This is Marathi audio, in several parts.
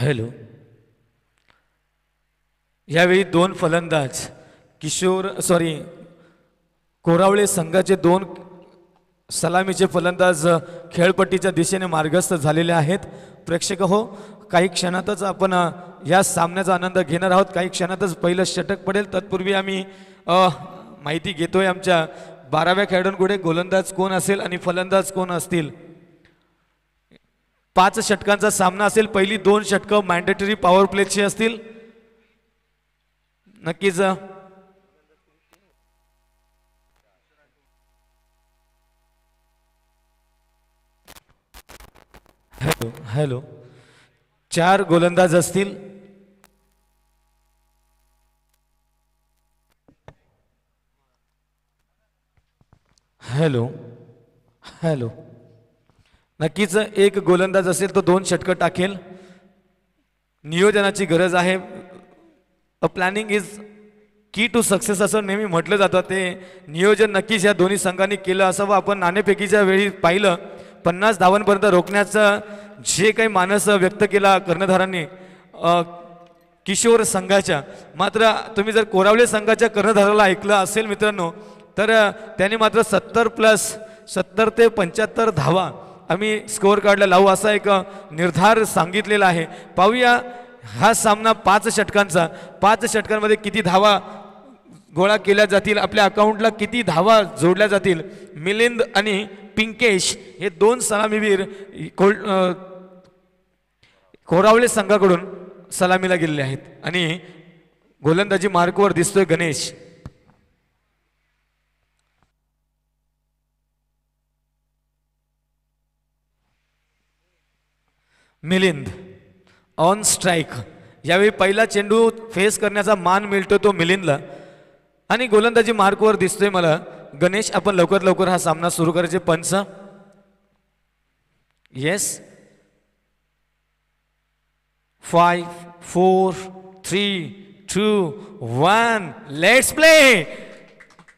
हॅलो यावेळी दोन फलंदाज किशोर सॉरी कोरावळे संघाचे दोन सलामीचे फलंदाज खेळपट्टीच्या दिशेने मार्गस्थ झालेले आहेत प्रेक्षक हो काही क्षणातच आपण या सामन्याचा आनंद घेणार आहोत काही क्षणातच पहिलं षटक पडेल तत्पूर्वी आम्ही माहिती घेतोय आमच्या बाराव्या खेळाडूंकडे गोलंदाज कोण असेल आणि फलंदाज कोण असतील पाच षटकांचा सामना असेल पहिली दोन षटकं मॅन्डेटरी पॉवर प्लेची असतील नक्कीच हॅलो हॅलो चार गोलंदाज असतील हॅलो हॅलो नक्कीच एक गोलंदाज असेल तो दोन षटकं टाकेल नियोजनाची गरज आहे uh planning is key to success असं नेहमी म्हटलं जातं ते नियोजन नक्कीच या दोन्ही संघांनी केलं असावं आपण नाणेपैकीच्या वेळी पाहिलं पन्नास धावांपर्यंत रोखण्याचं जे काही मानस व्यक्त केला कर्णधारांनी किशोर संघाच्या मात्र तुम्ही जर कोरावले संघाच्या कर्णधाराला ऐकलं असेल मित्रांनो तर त्याने मात्र सत्तर प्लस सत्तर ते पंच्याहत्तर धावा आम्ही स्कोअर कार्डला लावू असा एक निर्धार सांगितलेला आहे पाहूया हा सामना पाच षटकांचा पाच षटकांमध्ये किती धावा गोळा केल्या जातील आपल्या अकाउंटला किती धावा जोडल्या जातील मिलिंद आणि पिंकेश हे दोन सलामीवीर कोल कोरावळे संघाकडून सलामीला गेलेले आहेत आणि गोलंदाजी मार्कवर दिसतोय गणेश मिलिंद ऑन स्ट्राईक यावेळी पहिला चेंडू फेस करण्याचा मान मिळतो तो मिलिंदला आणि गोलंदाजी मार्कवर दिसतोय मला गणेश आपण लवकर लवकर हा सामना सुरू करायचे पंच yes five four three two one let's play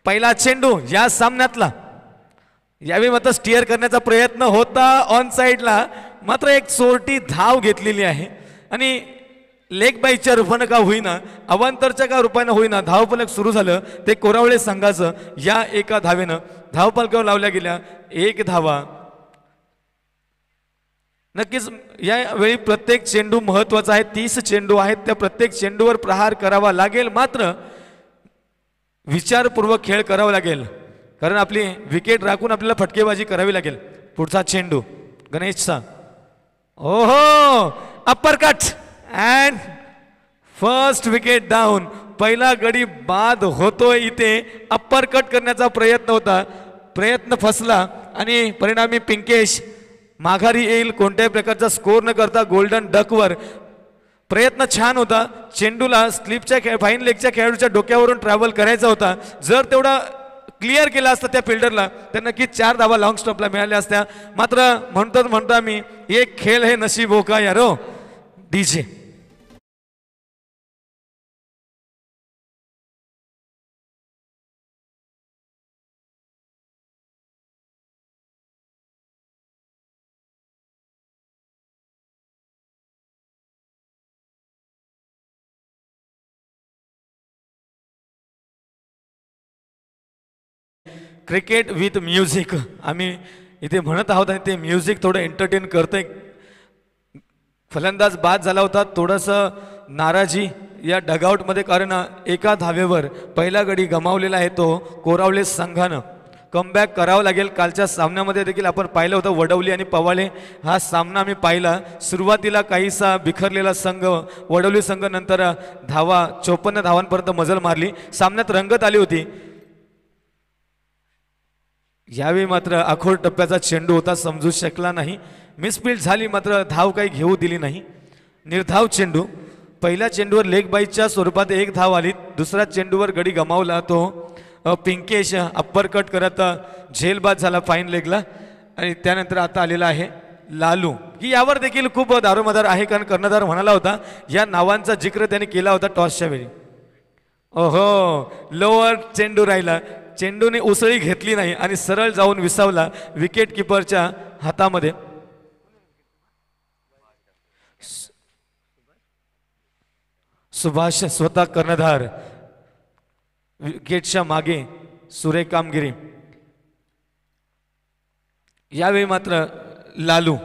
पहिला चेंडू या सामन्यातला यावेळी मात्र स्टिअर करण्याचा प्रयत्न होता ऑन साईडला मात्र एक चोरटी धाव घेतलेली आहे आणि लेग बाईच्या रूपानं का होईना अवांतरच्या का रूपानं होईना धावपलक सुरू झालं ते कोरावळे संघाचं या एका धावेनं धावपालकावर लावल्या गेल्या एक धावा नक्कीच यावेळी प्रत्येक चेंडू महत्त्वाचा आहे तीस चेंडू आहेत त्या प्रत्येक चेंडूवर प्रहार करावा लागेल मात्र विचारपूर्वक खेळ करावा लागेल कारण आपली विकेट राखून आपल्याला फटकेबाजी करावी लागेल पुढचा चेंडू गणेशचा ओहो upper cut and first wicket down पहिला गडी बाद होतोय इथे अप्पर कट करण्याचा प्रयत्न होता प्रयत्न फसला आणि परिणामी पिंकेश माघारी येईल कोणत्याही प्रकारचा स्कोर न करता गोल्डन डकवर प्रयत्न छान होता चेंडूला स्लिपच्या खेळ फाईन लेगच्या खेळाडूच्या डोक्यावरून ट्रॅव्हल करायचा होता जर तेवढा क्लिअर केला असतं त्या फिल्डरला तर की चार धावा लॉंग स्टॉपला मिळाल्या असत्या मात्र म्हणतोच म्हणतो आम्ही एक खेळ हे नशीब हो का यारो डीजे क्रिकेट विथ म्युझिक आम्ही इथे म्हणत आहोत आणि ते म्युझिक थोडं एंटरटेन करते फलंदाज बाद झाला होता थोडंसं नाराजी या मध्ये कारण एका धावेवर पहिला गडी गमावलेला आहे तो कोरावले संघानं कमबॅक करावं लागेल कालच्या सामन्यामध्ये देखील आपण पाहिलं होतं वडवली आणि पवाळे हा सामना आम्ही पाहिला सुरुवातीला काहीसा बिखरलेला संघ वडवली संघ नंतर धावा चोपन्न धावांपर्यंत मजल मारली सामन्यात रंगत आली होती यावेळी मात्र अखोर टप्प्याचा चेंडू होता समजू शकला नाही मिसफिल्ड झाली मात्र धाव काही घेऊ दिली नाही निर्धाव चेंडू पहिल्या चेंडूवर लेग बाईच्या स्वरूपात एक धाव आली दुसरा चेंडूवर गडी गमावला तो पिंकेश अप्पर कट करत झेलबाद झाला फाईन लेगला आणि त्यानंतर आता आलेला आहे लालू की यावर देखील खूप दारोमदार आहे कारण कर्णधार म्हणाला होता या नावांचा जिक्र त्याने केला होता टॉसच्या वेळी ओहो लोअर चेंडू राहिला चेंडूने उसळी घेतली नाही आणि सरळ जाऊन विसावला विकेट किपरच्या हातामध्ये सुभाष स्वतः कर्णधार विकेटच्या मागे सुरे कामगिरी यावेळी मात्र लालू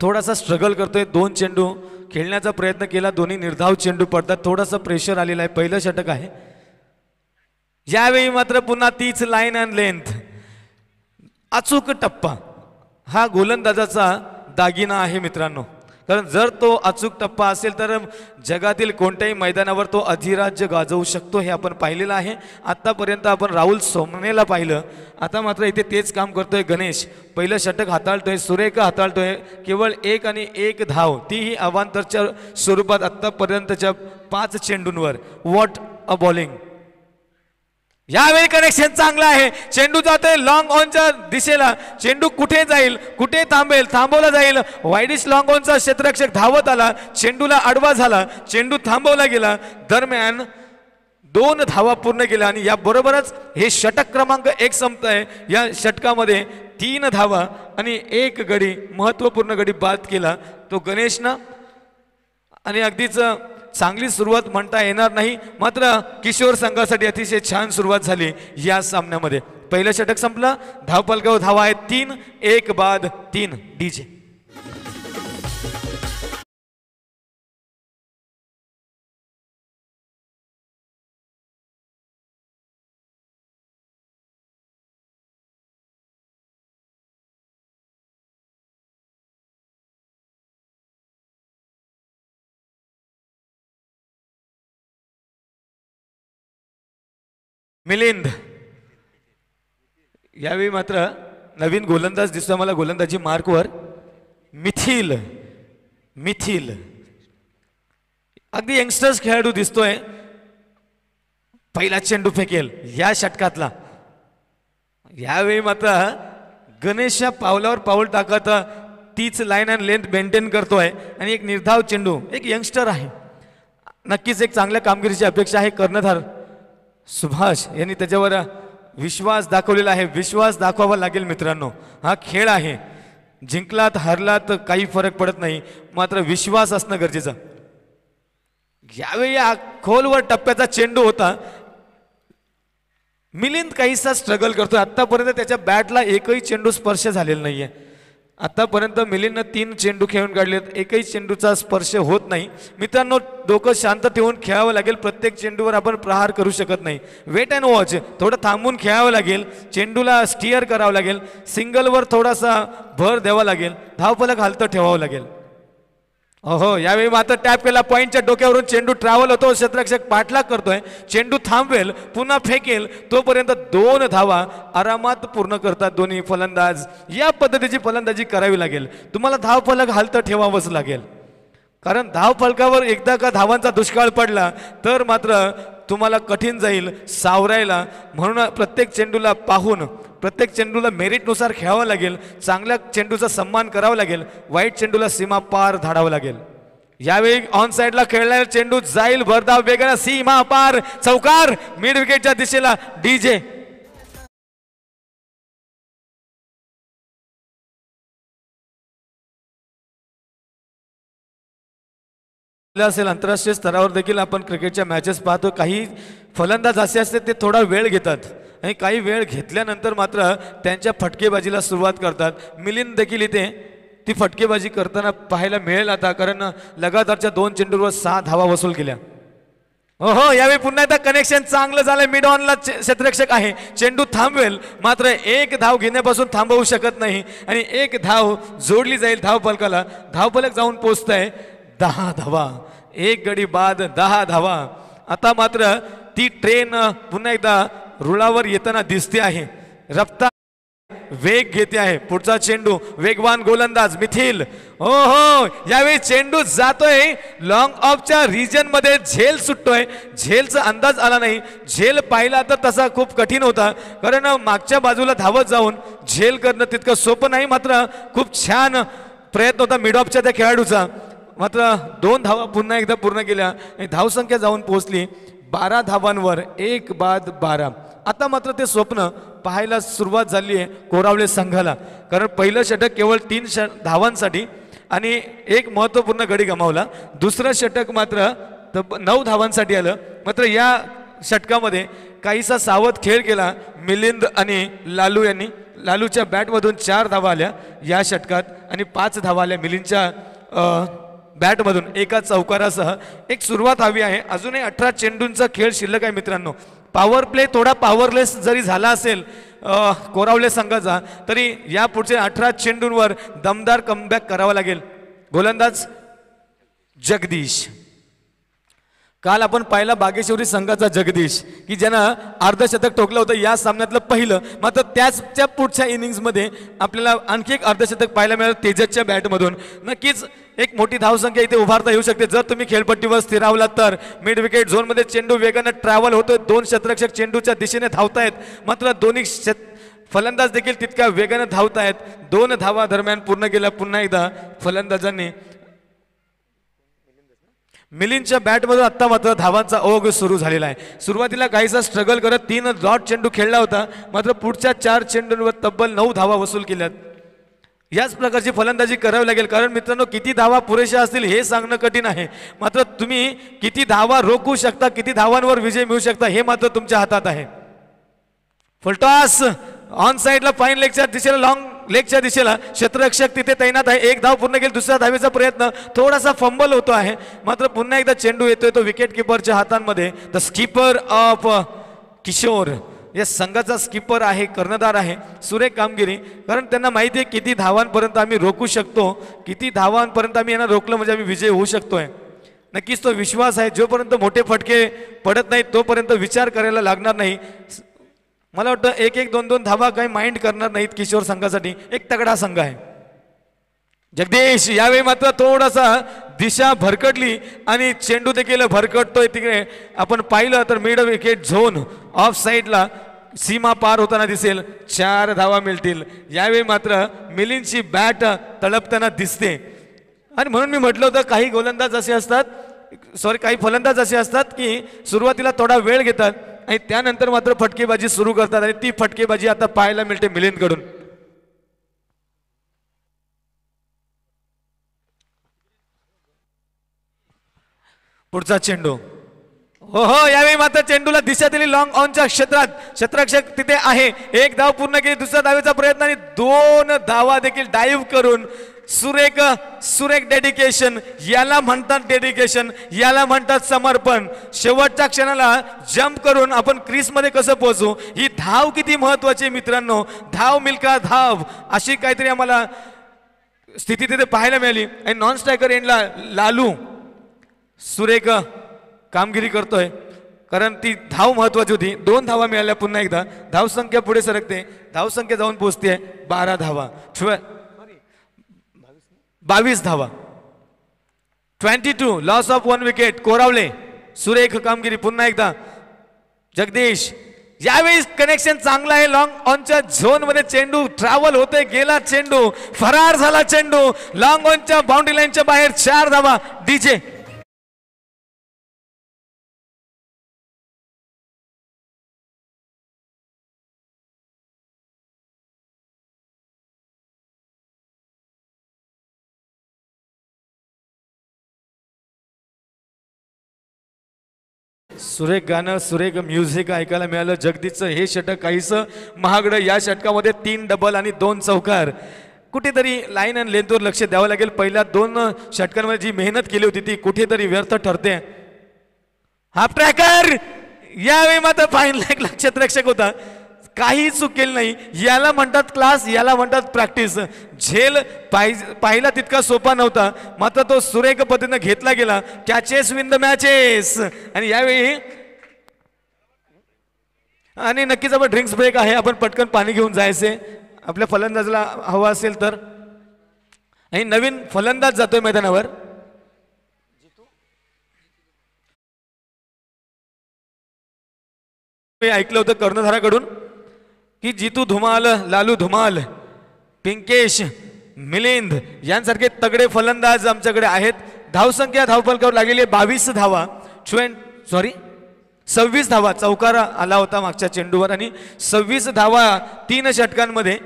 थोडासा स्ट्रगल करतोय दोन चेंडू खेळण्याचा प्रयत्न केला दोन्ही निर्धाव चेंडू पडतात थोडासा प्रेशर आलेला आहे पहिलं षटक आहे यावेळी मात्र पुन्हा तीच लाईन अँड लेंथ अचूक टप्पा हा गोलंदाजाचा दागिना आहे मित्रांनो कारण जर तो अचूक टप्पा असेल तर जगातील कोणत्याही मैदानावर तो अधिराज्य गाजवू शकतो हे आपण पाहिलेलं आहे आत्तापर्यंत आपण राहुल सोमनेला पाहिलं आता मात्र इथे तेच काम करतोय गणेश पहिलं षटक हाताळतोय सुरेख हाताळतोय केवळ एक आणि एक धाव तीही अवांतरच्या स्वरूपात आत्तापर्यंतच्या पाच चेंडूंवर वॉट अ बॉलिंग यावेळी कनेक्शन चांगलं आहे चेंडू जातोय लॉंग ऑनच्या दिशेला चेंडू कुठे जाईल कुठे थांबेल थांबवला जाईल वाईडिश लॉंग ऑनचा क्षेत्ररक्षक धावत आला चेंडूला आडवा झाला चेंडू थांबवला गेला दरम्यान दोन धावा पूर्ण केल्या आणि याबरोबरच हे षटक क्रमांक एक संपत आहे या षटकामध्ये तीन धावा आणि एक गडी महत्त्वपूर्ण गडी बाद केला तो गणेशनं आणि अगदीच चांगली सुरुवात म्हणता येणार नाही मात्र किशोर संघासाठी अतिशय छान सुरुवात झाली या सामन्यामध्ये पहिलं षटक संपलं धावपालगाव धावा आहेत तीन एक बाद तीन डीजे मिलिंद यावेळी मात्र नवीन गोलंदाज दिसतो मला गोलंदाजी मार्कवर मिथिल मिथिल अगदी यंगस्टर्स खेळाडू दिसतोय पहिला चेंडू फेकेल या षटकातला यावेळी मात्र गणेशच्या पावलावर पाऊल टाकत तीच लाईन अँड लेंथ मेंटेन करतोय आणि एक निर्धाव चेंडू एक यंगस्टर आहे नक्कीच एक चांगल्या कामगिरीची अपेक्षा आहे कर्णधार सुभाष यांनी त्याच्यावर विश्वास दाखवलेला आहे विश्वास दाखवावा लागेल मित्रांनो हा खेळ आहे जिंकलात हरलात काही फरक पडत नाही मात्र विश्वास असणं गरजेचं यावेळी या खोलवर टप्प्याचा चेंडू होता मिलिंद काहीसा स्ट्रगल करतोय आत्तापर्यंत त्याच्या बॅटला एकही चेंडू स्पर्श झालेला नाहीये आतापर्यंत मिलीनं तीन चेंडू खेळून काढलेत एकही चेंडूचा स्पर्श होत नाही मित्रांनो डोकं शांत ठेवून खेळावं लागेल प्रत्येक चेंडूवर आपण प्रहार करू शकत नाही वेट अँड वॉच थोडं थांबून खेळावं लागेल चेंडूला स्टिअर करावं लागेल सिंगलवर थोडासा भर द्यावा लागेल धावफलक हालतं ठेवावं लागेल अहो यावेळी मात्र टॅप केला पॉईंटच्या डोक्यावरून चेंडू ट्रॅव्हल होतो क्षेत्ररक्षक पाठलाग करतोय चेंडू थांबवेल पुन्हा फेकेल तोपर्यंत दोन धावा आरामात पूर्ण करतात दोन्ही फलंदाज या पद्धतीची फलंदाजी करावी लागेल तुम्हाला धाव फलक हालतं ठेवावंच लागेल कारण धाव फलकावर एकदा का धावांचा दुष्काळ पडला तर मात्र तुम्हाला कठीण जाईल सावरायला म्हणून प्रत्येक चेंडूला पाहून प्रत्येक चेंडूला मेरिटनुसार खेळावं लागेल चांगल्या चेंडूचा सन्मान करावा लागेल वाईट चेंडूला सीमा पार धाडावं लागेल यावेळी ऑन साईडला खेळणारे चेंडू जाईल भरधाव वेगळा सीमा पार चौकार मिड विकेटच्या दिशेला डी जे असेल आंतरराष्ट्रीय स्तरावर देखील आपण क्रिकेटच्या मॅचेस पाहतो काही फलंदाज असे असते ते थोडा वेळ घेतात आणि काही वेळ घेतल्यानंतर मात्र त्यांच्या फटकेबाजीला सुरुवात करतात मिलिंद देखील इथे ती फटकेबाजी करताना पाहायला मिळेल आता कारण लगातारच्या दोन चेंडूवर सहा धावा वसूल केल्या हो हो यावेळी पुन्हा एकदा कनेक्शन चांगलं झालं मिड ऑनला क्षेत्ररक्षक आहे चेंडू थांबवेल मात्र एक धाव घेण्यापासून थांबवू शकत नाही आणि एक धाव जोडली जाईल धावपालकाला धावपालक जाऊन पोचत आहे दहा धावा एक गडी बाद दहा धावा आता मात्र ती ट्रेन पुन्हा एकदा रुळावर येताना दिसते आहे रफ्ता वेग घेते आहे पुढचा चेंडू वेगवान गोलंदाज मिथिल हो हो यावेळी चेंडू जातोय लॉंग ऑफच्या रिजन मध्ये झेल सुटतोय झेलचा अंदाज आला नाही झेल पाहिला तर तसा खूप कठीण होता कारण मागच्या बाजूला धावत जाऊन झेल करणं तितकं सोपं नाही मात्र खूप छान प्रयत्न होता मिड ऑफच्या त्या खेळाडूचा मात्र दोन धावा पुन्हा एकदा पूर्ण केल्या आणि धावसंख्या जाऊन पोहोचली बारा धावांवर एक बाद बारा आता मात्र ते स्वप्न पाहायला सुरुवात झाली आहे कोरावले संघाला कारण पहिलं षटक केवळ तीन ष धावांसाठी आणि एक महत्त्वपूर्ण गडी गमावला दुसरं षटक मात्र नऊ धावांसाठी आलं मात्र या षटकामध्ये काहीसा सावध खेळ केला मिलिंद आणि लालू यांनी लालूच्या बॅटमधून चार धावा आल्या या षटकात आणि पाच धावा आल्या मिलिंदच्या बॅटमधून एका चौकारासह एक सुरुवात हवी आहे अजूनही अठरा चेंडूंचा खेळ शिल्लक आहे मित्रांनो पॉवर प्ले थोडा पॉवरलेस जरी झाला असेल कोरावले संघाचा तरी या पुढच्या अठरा चेंडूंवर दमदार कमबॅक करावा लागेल गोलंदाज जगदीश काल आपण पाहिला बागेश्वरी संघाचा जगदीश की ज्यानं अर्धशतक ठोकलं होतं या सामन्यातलं पहिलं मात्र त्याचच्या पुढच्या इनिंगमध्ये आपल्याला आणखी एक अर्धशतक पाहायला मिळालं तेजसच्या बॅटमधून नक्कीच एक मोठी धावसंख्या इथे उभारता येऊ शकते जर तुम्ही खेळपट्टीवर स्थिरावला तर मिड विकेट झोनमध्ये चेंडू वेगानं ट्रॅव्हल होतोय दोन क्षेत्ररक्षक चेंडूच्या दिशेने धावतायत मात्र दोन्ही फलंदाज देखील तितक्या वेगानं धावतायत दोन धावा दरम्यान पूर्ण केल्या पुन्हा एकदा फलंदाजांनी मिलिंदच्या बॅटमधून आत्ता मात्र धावांचा ओघ सुरू झालेला आहे सुरुवातीला काहीसा स्ट्रगल करत तीन डॉट चेंडू खेळला होता मात्र पुढच्या चार चेंडूंवर तब्बल नऊ धावा वसूल केल्यात याच प्रकारची फलंदाजी करावी लागेल कारण मित्रांनो किती धावा पुरेशा असतील हे सांगणं कठीण आहे मात्र तुम्ही किती धावा रोखू शकता किती धावांवर विजय मिळू शकता हे मात्र तुमच्या हातात आहे फुलटॉस ऑन साईडला फाईन लेगच्या दिशेला लॉंग लेगच्या दिशेला क्षेत्ररक्षक तिथे तैनात आहे एक धाव पूर्ण केली दुसऱ्या धावेचा प्रयत्न थोडासा फंबल होतो आहे मात्र पुन्हा एकदा चेंडू येतोय तो विकेट किपरच्या हातांमध्ये द स्कीपर ऑफ किशोर या संघाचा स्किपर आहे कर्णधार आहे सुरेख कामगिरी कारण त्यांना माहिती आहे किती धावांपर्यंत आम्ही रोखू शकतो किती धावांपर्यंत आम्ही यांना रोखलं म्हणजे आम्ही विजय होऊ शकतोय नक्कीच तो विश्वास आहे जोपर्यंत मोठे फटके पडत नाहीत तोपर्यंत विचार करायला लागणार नाही मला वाटतं एक एक दोन दोन धावा काही माइंड करणार नाहीत किशोर संघासाठी एक तगडा संघ आहे जगदीश यावेळी मात्र थोडासा दिशा भरकटली आणि चेंडू देखील भरकटतोय तिकडे आपण पाहिलं तर मिड विकेट झोन ऑफ साईडला सीमा पार होताना दिसेल चार धावा मिळतील यावेळी मात्र मिलिंदची बॅट तळपताना दिसते आणि म्हणून मी म्हटलं होतं काही गोलंदाज असे असतात सॉरी काही फलंदाज असे असतात की सुरुवातीला थोडा वेळ घेतात आणि त्यानंतर मात्र फटकेबाजी सुरू करतात आणि ती फटकेबाजी आता पाहायला मिळते मिलिंदकडून पुढचा चेंडू हो हो यावेळी मात्र चेंडूला दिशा दिली लॉंग ऑनच्या क्षेत्रात क्षेत्रक्षक तिथे आहे एक धाव पूर्ण केली दुसऱ्या धावेचा प्रयत्न आणि दोन धावा देखील डाईव्ह करून सुरेख सुरेख डेडिकेशन याला म्हणतात डेडिकेशन याला म्हणतात समर्पण शेवटच्या क्षणाला जंप करून आपण क्रीजमध्ये कसं पोहोचू ही धाव किती महत्वाची मित्रांनो धाव मिल्का धाव अशी काहीतरी आम्हाला स्थिती तिथे पाहायला मिळाली आणि नॉन स्ट्रायकर एंडला लालू सुरेख कामगिरी करतोय कारण ती धाव महत्वाची होती दोन धावा मिळाल्या पुन्हा एकदा धावसंख्या पुढे सरकते धावसंख्या जाऊन पोहोचते बारा धावा बावीस धावा twenty two loss of one wicket Koravale सुरेख कामगिरी पुन्हा एकदा जगदीश यावेळी कनेक्शन चांगला आहे लॉंग ऑनच्या झोन मध्ये चेंडू ट्रॅव्हल होते गेला चेंडू फरार झाला चेंडू लॉंग ऑनच्या बाउंड्री लाईनच्या बाहेर चार धावा डीजे सुरेख गाणं सुरेख म्युझिक ऐकायला मिळालं जगदीचं हे षटक काहीसं महागडं या षटकामध्ये तीन डबल आणि दोन चौकार कुठेतरी लाईन आणि लेंथवर लक्ष द्यावं लागेल पहिल्या दोन षटकांमध्ये जी मेहनत केली होती ती कुठेतरी व्यर्थ ठरते हा ट्रॅकर यावेळी मात्र फाईन लाईक लक्षात रक्षक होता काही चुकेल नाही याला म्हणतात क्लास याला म्हणतात प्रॅक्टिस झेल पाहिजे पाहिला तितका सोपा नव्हता मात्र तो सुरेख पद्धतीनं घेतला गेला कॅचेस विन द मॅचेस आणि यावेळी आणि नक्कीच आपण ड्रिंक्स ब्रेक आहे आपण पटकन पाणी घेऊन जायचे आपल्या फलंदाजला हवं असेल तर आणि नवीन फलंदाज जातोय मैदानावर ऐकलं होतं कर्णधाराकडून की जितू धुमाल लालू धुमाल पिंकेश मिलिंद यांसारखे तगडे फलंदाज आमच्याकडे आहेत धावसंख्या धावफलकावर लागलेली आहे बावीस धावा ट्वेंट सॉरी सव्वीस धावा चौकार आला होता मागच्या चेंडूवर आणि सव्वीस धावा तीन षटकांमध्ये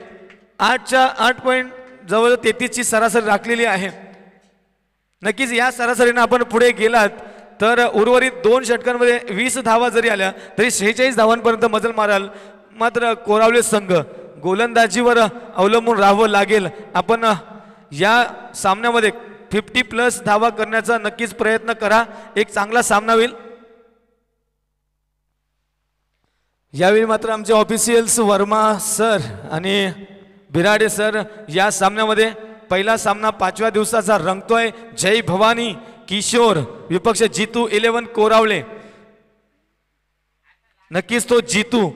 आठच्या आठ पॉईंट जवळ तेहतीसची सरासरी राखलेली आहे नक्कीच या सरासरीनं आपण पुढे गेलात तर उर्वरित दोन षटकांमध्ये वीस धावा जरी आल्या तरी शेहेचाळीस धावांपर्यंत मजल माराल मात्र कोरावले संघ गोलंदाजीवर अवलंबून राहावं लागेल आपण या सामन्यामध्ये फिफ्टी प्लस धावा करण्याचा नक्कीच प्रयत्न करा एक चांगला सामना होईल यावेळी मात्र आमचे ऑफिशियल्स वर्मा सर आणि बिराडे सर या सामन्यामध्ये पहिला सामना पाचव्या दिवसाचा रंगतोय जय भवानी किशोर विपक्ष जितू इलेवन कोरावले नक्कीच तो जितू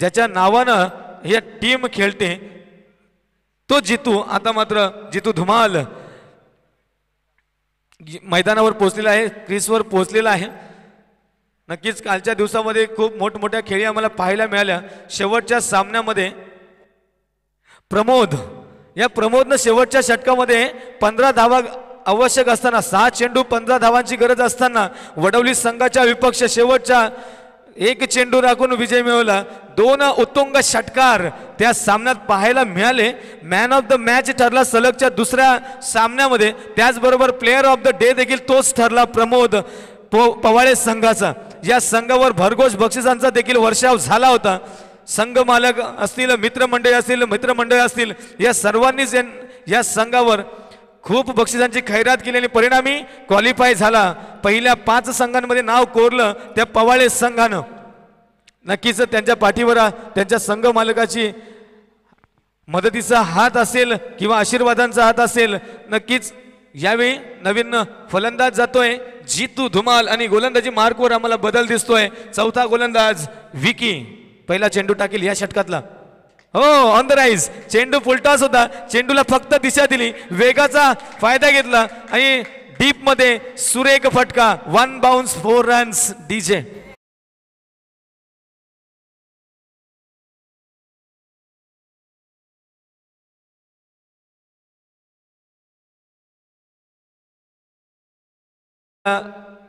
ज्याच्या नावानं हे टीम खेळते तो जितू आता मात्र जितू धुमाल मैदानावर पोहोचलेला आहे क्रिसवर पोहोचलेला आहे नक्कीच कालच्या दिवसामध्ये खूप मोठमोठ्या खेळी आम्हाला पाहायला मिळाल्या शेवटच्या सामन्यामध्ये प्रमोद या प्रमोदनं शेवटच्या षटकामध्ये पंधरा धावा आवश्यक असताना सहा चेंडू पंधरा धावांची गरज असताना वडवली संघाच्या विपक्ष शेवटच्या एक चेंडू राखून विजय मिळवला दोन उत्तुंग षटकार त्या सामन्यात पाहायला मिळाले मॅन ऑफ द मॅच ठरला सलगच्या दुसऱ्या सामन्यामध्ये त्याचबरोबर प्लेअर ऑफ द डे देखील तोच ठरला प्रमोद पवाळे संघाचा या संघावर भरघोष बक्षिसांचा देखील वर्षाव झाला होता संघ मालक असतील मित्रमंडळी असतील मित्रमंडळी असतील या सर्वांनीच या संघावर खूप बक्षिसांची खैरात केली आणि परिणामी क्वालिफाय झाला पहिल्या पाच संघांमध्ये नाव कोरलं त्या पवाळे संघानं नक्कीच त्यांच्या पाठीवर त्यांच्या संघ मालकाची मदतीचा हात असेल किंवा आशीर्वादांचा हात असेल नक्कीच यावेळी नवीन फलंदाज जातोय जीतू धुमाल आणि गोलंदाजी मार्कवर आम्हाला बदल दिसतोय चौथा गोलंदाज विकी पहिला चेंडू टाकेल या षटकातला हो ऑन द राईज चेंडू फुलटा होता चेंडूला फक्त दिशा दिली वेगाचा फायदा घेतला आणि डीप मध्ये सुरेख फटका one bounce four runs DJ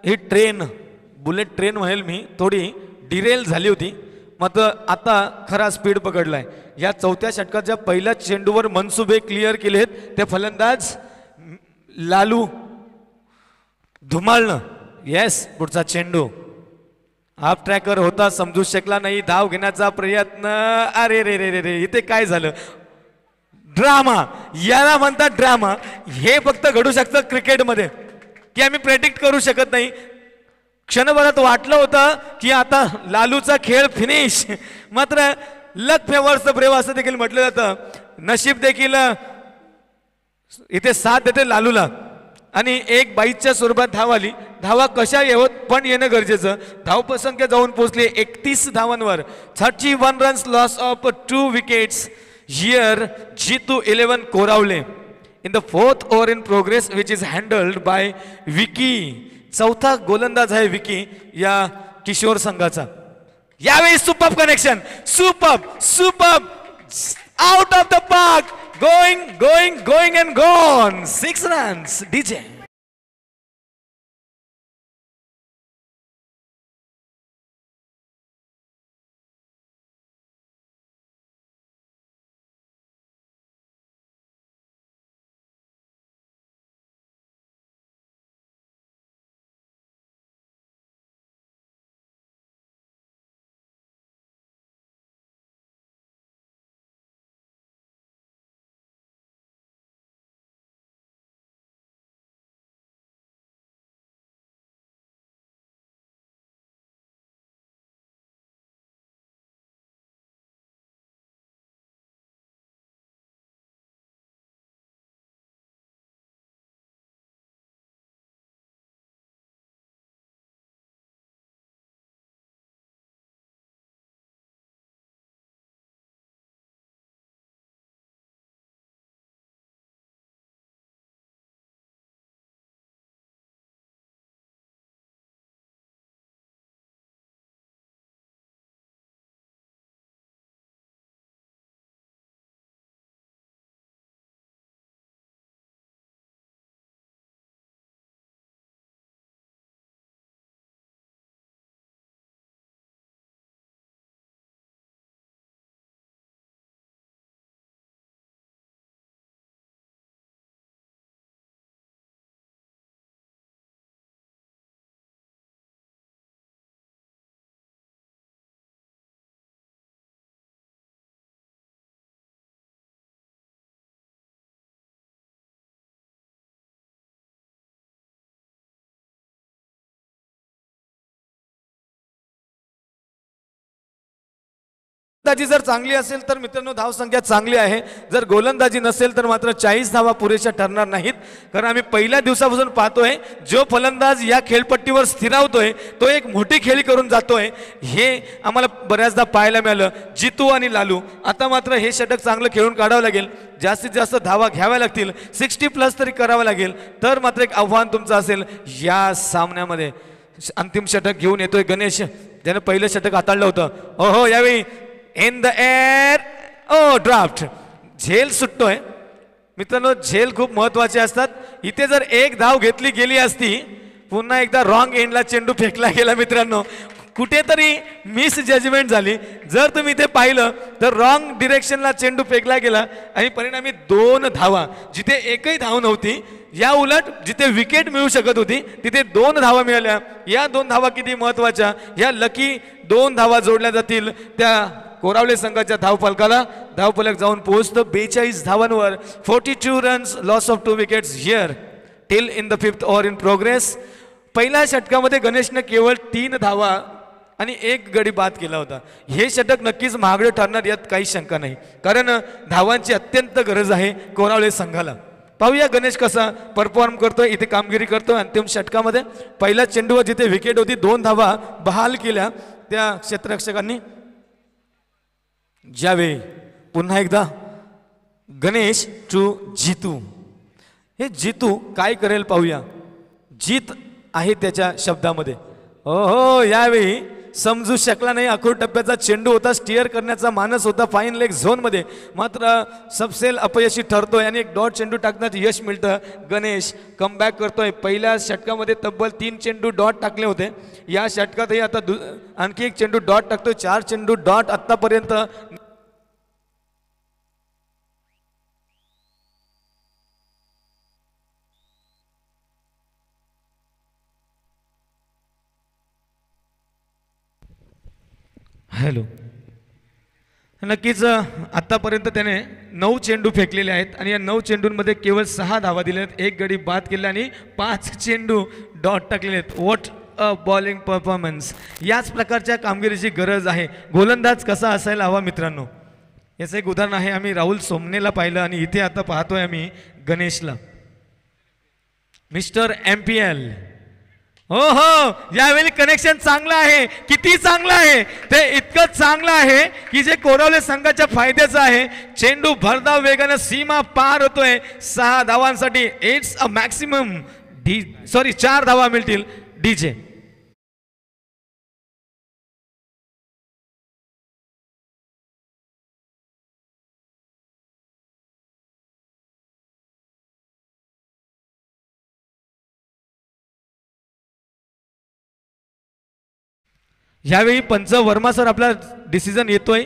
ही ट्रेन बुलेट ट्रेन म्हणेल मी थोडी डिरेल झाली होती मात्र आता खरा स्पीड पकडलाय या चौथ्या षटकाच्या पहिल्या चेंडूवर मनसुबे क्लिअर केलेत ते फलंदाज लालू धुमाळणं येस पुढचा चेंडू हाफ ट्रॅकर होता समजू शकला नाही धाव घेण्याचा प्रयत्न अरे रे रे रे रे इथे काय झालं ड्रामा याला म्हणतात ड्रामा हे फक्त घडू शकतं क्रिकेटमध्ये की आम्ही प्रेडिक्ट करू शकत नाही क्षणभरात वाटलं होतं की आता लालूचा खेळ फिनिश मात्र लक फेवर्सचं ब्रेव असं देखील म्हटलं जातं नशीब देखील इथे साथ देते लालूला आणि एक बाईकच्या स्वरूपात धाव आली धावा कशा येवत पण येणं गरजेचं धावपसंख्या जाऊन पोहोचले एकतीस धावांवर thirty one runs loss of two wickets here Jitu eleven Koravale in the fourth over in progress which is handled by Vicky चौथा गोलंदाज आहे विकी या किशोर संघाचा यावेळी superb connection superb superb out of the park going going going and gone six runs DJ गोलंदाजी जर चांगली असेल तर मित्रांनो धावसंख्या चांगली आहे जर गोलंदाजी नसेल तर मात्र चाळीस धावा पुरेशा ठरणार नाहीत कारण आम्ही पहिल्या दिवसापासून पाहतोय जो फलंदाज या खेळपट्टीवर स्थिरावतोय तो एक मोठी खेळी करून जातोय हे आम्हाला बऱ्याचदा पाहायला मिळालं जितू आणि लालू आता मात्र हे षटक चांगलं खेळून काढावं लागेल जास्तीत जास्त धावा घ्याव्या लागतील सिक्स्टी प्लस तरी करावं लागेल तर मात्र एक आव्हान तुमचं असेल या सामन्यामध्ये अंतिम षटक घेऊन येतोय गणेश ज्यानं पहिलं षटक हाताळलं होतं हो हो यावेळी in the air oh dropped झेल सुटतोय मित्रांनो झेल खूप महत्वाचे असतात इथे जर एक धाव घेतली गेली असती पुन्हा एकदा रॉंग एंडला चेंडू फेकला गेला मित्रांनो कुठेतरी मिस जजमेंट झाली जर तुम्ही इथे पाहिलं तर रॉंग डिरेक्शनला चेंडू फेकला गेला आणि परिणामी दोन धावा जिथे एकही धाव नव्हती या उलट जिथे विकेट मिळू शकत होती तिथे दोन धावा मिळाल्या या दोन धावा किती महत्त्वाच्या या लकी दोन धावा जोडल्या जातील त्या कोरावले संघाच्या धावफलकाला धावफलक जाऊन पोहोचतो बेचाळीस धावांवर forty two runs loss of two wickets here till in the fifth over in progress पहिल्या षटकामध्ये गणेशनं केवळ तीन धावा आणि एक गडी बाद केला होता हे षटक नक्कीच महागडे ठरणार यात काही शंका नाही कारण धावांची अत्यंत गरज आहे कोरावले संघाला पाहूया गणेश कसा परफॉर्म करतो इथे कामगिरी करतो अंतिम षटकामध्ये पहिला चेंडूवर जिथे विकेट होती दोन धावा बहाल केल्या त्या क्षेत्ररक्षकांनी ज्यावेळी पुन्हा एकदा गणेश टू जितू हे जितू काय करेल पाहूया जीत आहे त्याच्या शब्दामध्ये हो हो यावेळी समजू शकला नाही अखोर टप्प्याचा चेंडू होता स्टिअर करण्याचा मानस होता फाईन लेग झोनमध्ये मात्र सबसेल अपयशी ठरतो आणि एक डॉट चेंडू टाकण्यात यश मिळतं गणेश कमबॅक करतोय पहिल्या षटकामध्ये तब्बल तीन चेंडू डॉट टाकले होते या षटकातही आता आणखी एक चेंडू डॉट टाकतोय चार चेंडू डॉट आत्तापर्यंत हॅलो नक्कीच आत्तापर्यंत त्याने नऊ चेंडू फेकलेले आहेत आणि या नऊ चेंडूंमध्ये केवळ सहा धावा दिल्या आहेत एक गडी बाद केले आणि पाच चेंडू डॉट टाकलेले आहेत वॉट अ बॉलिंग परफॉर्मन्स याच प्रकारच्या कामगिरीची गरज आहे गोलंदाज कसा असायला हवा मित्रांनो याचं एक उदाहरण आहे आम्ही राहुल सोमनेला पाहिलं आणि इथे आता पाहतोय आम्ही गणेशला मिस्टर एम पी एल हो हो यावेळी कनेक्शन चांगलं आहे किती चांगलं आहे ते इतकं चांगलं आहे की जे कोरावले संघाच्या फायद्याचं आहे चेंडू भरधाव वेगानं सीमा पार होतोय सहा धावांसाठी it's a maximum D sorry चार धावा मिळतील डीजे यावेळी पंच वर्मा सर आपला डिसिजन येतोय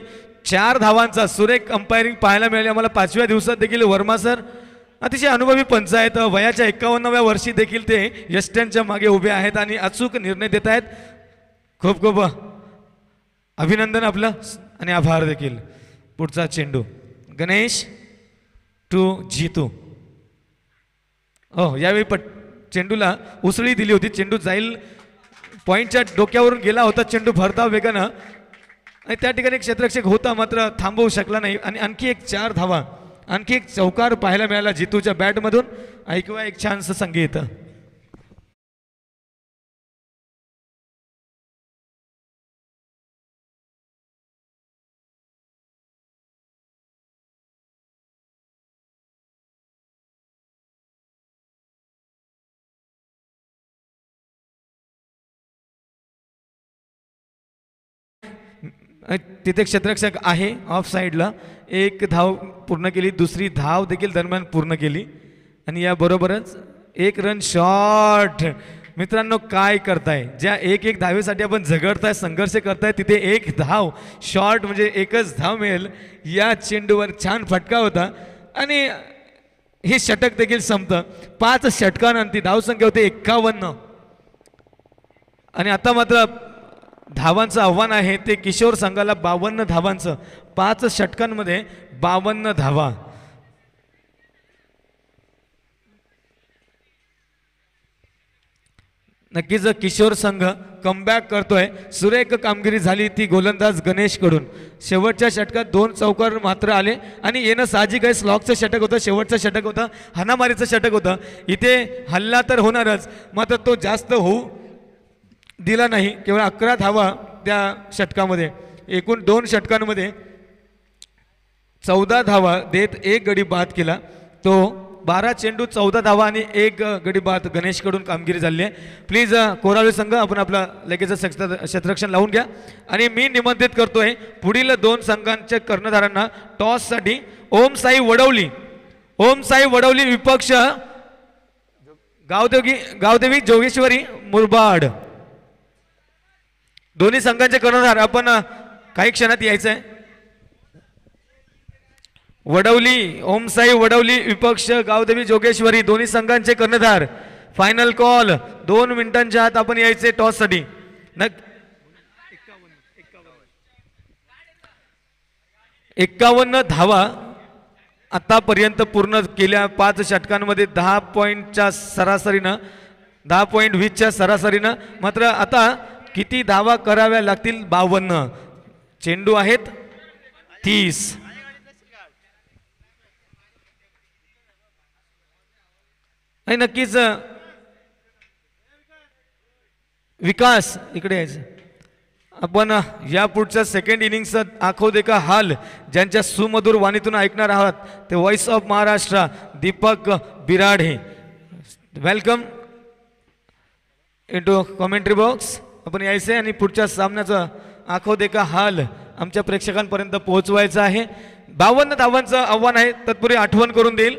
चार धावांचा सुरेख अंपायरिंग पाहायला मिळाली आम्हाला पाचव्या दिवसात देखील वर्मा सर अतिशय अनुभवी पंच आहेत वयाच्या एकावन्नाव्या वर्षी देखील ते यष्ट्यांच्या मागे उभे आहेत आणि अचूक निर्णय देत आहेत खूप खूप अभिनंदन आपलं आणि आभार देखील पुढचा चेंडू गणेश टू जीतू हो यावेळी पट चेंडूला उसळी दिली होती चेंडू जाईल पॉईंटच्या डोक्यावरून गेला होता चेंडू भरधाव वेगानं आणि त्या ठिकाणी एक क्षेत्ररक्षक होता मात्र थांबवू शकला नाही आणि आणखी एक चार धावा आणखी एक चौकार पाहायला मिळाला जितूच्या बॅटमधून ऐकवा एक छानसं संगीत तिथे क्षेत्ररक्षक आहे ऑफ साईडला एक धाव पूर्ण केली दुसरी धाव देखील दरम्यान पूर्ण केली आणि याबरोबरच एक रन शॉर्ट मित्रांनो काय करताय ज्या एक एक धावेसाठी आपण झगडताय संघर्ष करताय तिथे एक धाव शॉर्ट म्हणजे एकच धाव मिळेल या चेंडूवर छान फटका होता आणि हे षटक देखील संपतं पाच षटकानंतर धावसंख्या होती एक्कावन्न आणि आता मात्र धावांचं आव्हान आहे ते किशोर संघाला बावन्न धावांचं पाच षटकांमध्ये बावन्न धावा नक्कीच किशोर संघ कमबॅक करतोय सुरेख कामगिरी झाली ती गोलंदाज गणेशकडून शेवटच्या षटकात दोन चौकार मात्र आले आणि येणं साहजिक आहे स्लॉकचं षटक होतं शेवटचं षटक होतं हनामारीचं षटक होतं इथे हल्ला तर होणारच मात्र तो जास्त होऊ दिला नाही केवळ अकरा धावा त्या षटकामध्ये एकूण दोन षटकांमध्ये चौदा धावा देत एक गडी बाद केला तो बारा चेंडू चौदा धावा आणि एक गडी बाद गणेशकडून कामगिरी झाली आहे प्लीज कोराळी संघ आपण आपला लगेच क्षेत्ररक्षण लावून घ्या आणि मी निमंत्रित करतोय पुढील दोन संघांच्या कर्णधारांना टॉससाठी ओमसाई वडवली ओमसाई वडवली विपक्ष गावदेवी गावदेवी जोगेश्वरी मुरबाड दोन्ही संघांचे कर्णधार आपण काही क्षणात यायचं आहे वडवली ओमसाई वडवली विपक्ष गावदेवी जोगेश्वरी दोन्ही संघांचे कर्णधार फायनल कॉल दोन मिनिटांच्या आत आपण यायचे टॉस साठी एक्कावन्न धावा आतापर्यंत पूर्ण केल्या पाच षटकांमध्ये दहा पॉईंटच्या सरासरीनं दहा पॉईंट वीसच्या सरासरीनं मात्र आता किती धावा कराव्या लागतील बावन्न चेंडू आहेत तीस नाही नक्कीच विकास इकडे यायचं आपण या पुढच्या सेकंड इनिंगचा आखो देखा हाल ज्यांच्या सुमधुर वाणीतून ऐकणार आहात ते voice of Maharashtra Deepak Birade welcome into commentary box आपण यायचं आहे आणि पुढच्या सामन्याचा आखो देखा हाल आमच्या प्रेक्षकांपर्यंत पोहोचवायचा आहे बावन्न धावांचं आव्हान आहे तत्पूर्वी आठवण करून देईल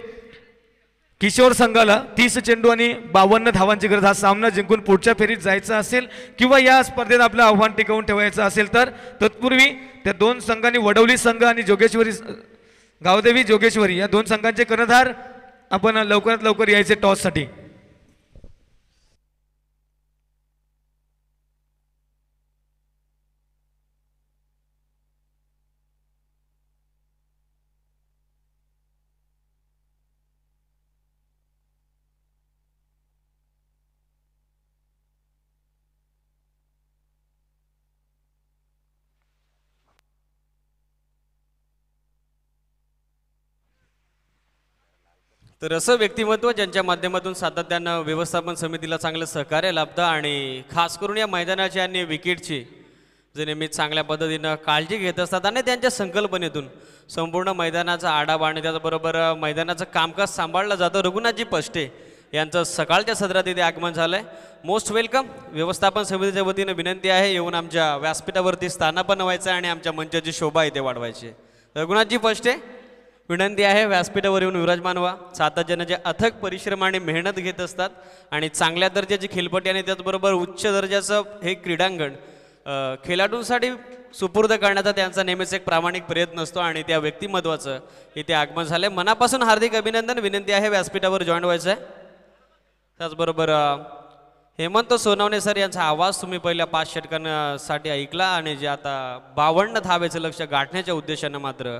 किशोर संघाला तीस चेंडू आणि बावन्न धावांची गरज हा सामना जिंकून पुढच्या फेरीत जायचा असेल किंवा या स्पर्धेत आपलं आव्हान टिकवून ठेवायचं असेल तर तत्पूर्वी त्या दोन संघांनी वडवली संघ आणि जोगेश्वरी गावदेवी जोगेश्वरी या दोन संघांचे कर्णधार आपण लवकरात लवकर यायचे टॉससाठी तर असं व्यक्तिमत्व ज्यांच्या माध्यमातून सातत्यानं व्यवस्थापन समितीला चांगलं सहकार्य लाभतं आणि खास करून या मैदानाची आणि विकेटची जे नेहमी चांगल्या पद्धतीनं काळजी घेत असतात आणि त्यांच्या संकल्पनेतून संपूर्ण मैदानाचा आढावा आणि त्याचबरोबर मैदानाचं कामकाज सांभाळलं जातं रघुनाथजी पष्टे यांचं सकाळच्या सत्रात इथे आगमन झालं आहे मोस्ट वेलकम व्यवस्थापन समितीच्या वतीनं विनंती आहे येऊन आमच्या व्यासपीठावरती स्थानापन व्हायचं आणि आमच्या मंचाची शोभा इथे वाढवायची रघुनाथजी पष्टे विनंती आहे व्यासपीठावर येऊन विराजमान व्हा सातत्यानं जे अथक परिश्रम आणि मेहनत घेत असतात आणि चांगल्या दर्जाची खेळपट्टी आणि त्याचबरोबर उच्च दर्जाचं हे क्रीडांगण खेळाडूंसाठी सुपूर्द करण्याचा त्यांचा नेहमीच एक प्रामाणिक प्रयत्न असतो आणि त्या व्यक्तिमत्वाचं इथे आगमन झालं मनापासून हार्दिक अभिनंदन विनंती आहे व्यासपीठावर जॉईन व्हायचं आहे त्याचबरोबर हेमंत सोनवणे सर यांचा आवाज तुम्ही पहिल्या पाच षटकांसाठी ऐकला आणि जे आता बावन्न धावेचं लक्ष गाठण्याच्या उद्देशानं मात्र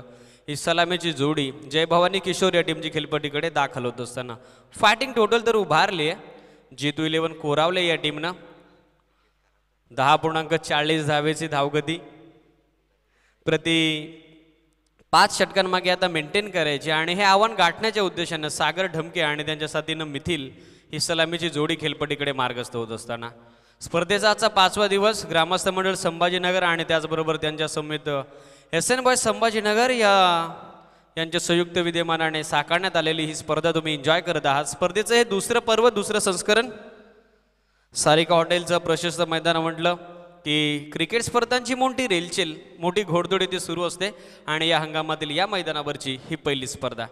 ही सलामीची जोडी जयभवानी किशोर या टीमची खेळपट्टीकडे दाखल होत असताना फायटिंग टोटल तर उभारली आहे जे टू इलेव्हन कोरावले या टीमनं दहा पूर्णांक चाळीस धावेची धावगती प्रति पाच षटकांमागे आता मेंटेन करायची आणि हे आव्हान गाठण्याच्या उद्देशानं सागर ढमके आणि त्यांच्या साथीनं मिथिल ही सलामीची जोडी खेळपट्टीकडे मार्गस्थ होत असताना स्पर्धेचा आजचा पाचवा दिवस ग्रामस्थ मंडळ संभाजीनगर आणि त्याचबरोबर त्यांच्या समेत एस एन बॉय संभाजीनगर या यांच्या संयुक्त विद्यमानाने साकारण्यात आलेली ही स्पर्धा तुम्ही एन्जॉय करत आहात स्पर्धेचं हे दुसरं पर्व दुसरं संस्करण सारिका हॉटेलचं प्रशस्त मैदान म्हटलं की क्रिकेट स्पर्धांची मोठी रेलचेल मोठी घोडदोड इथे सुरू असते आणि या हंगामातील या मैदानावरची ही पहिली स्पर्धा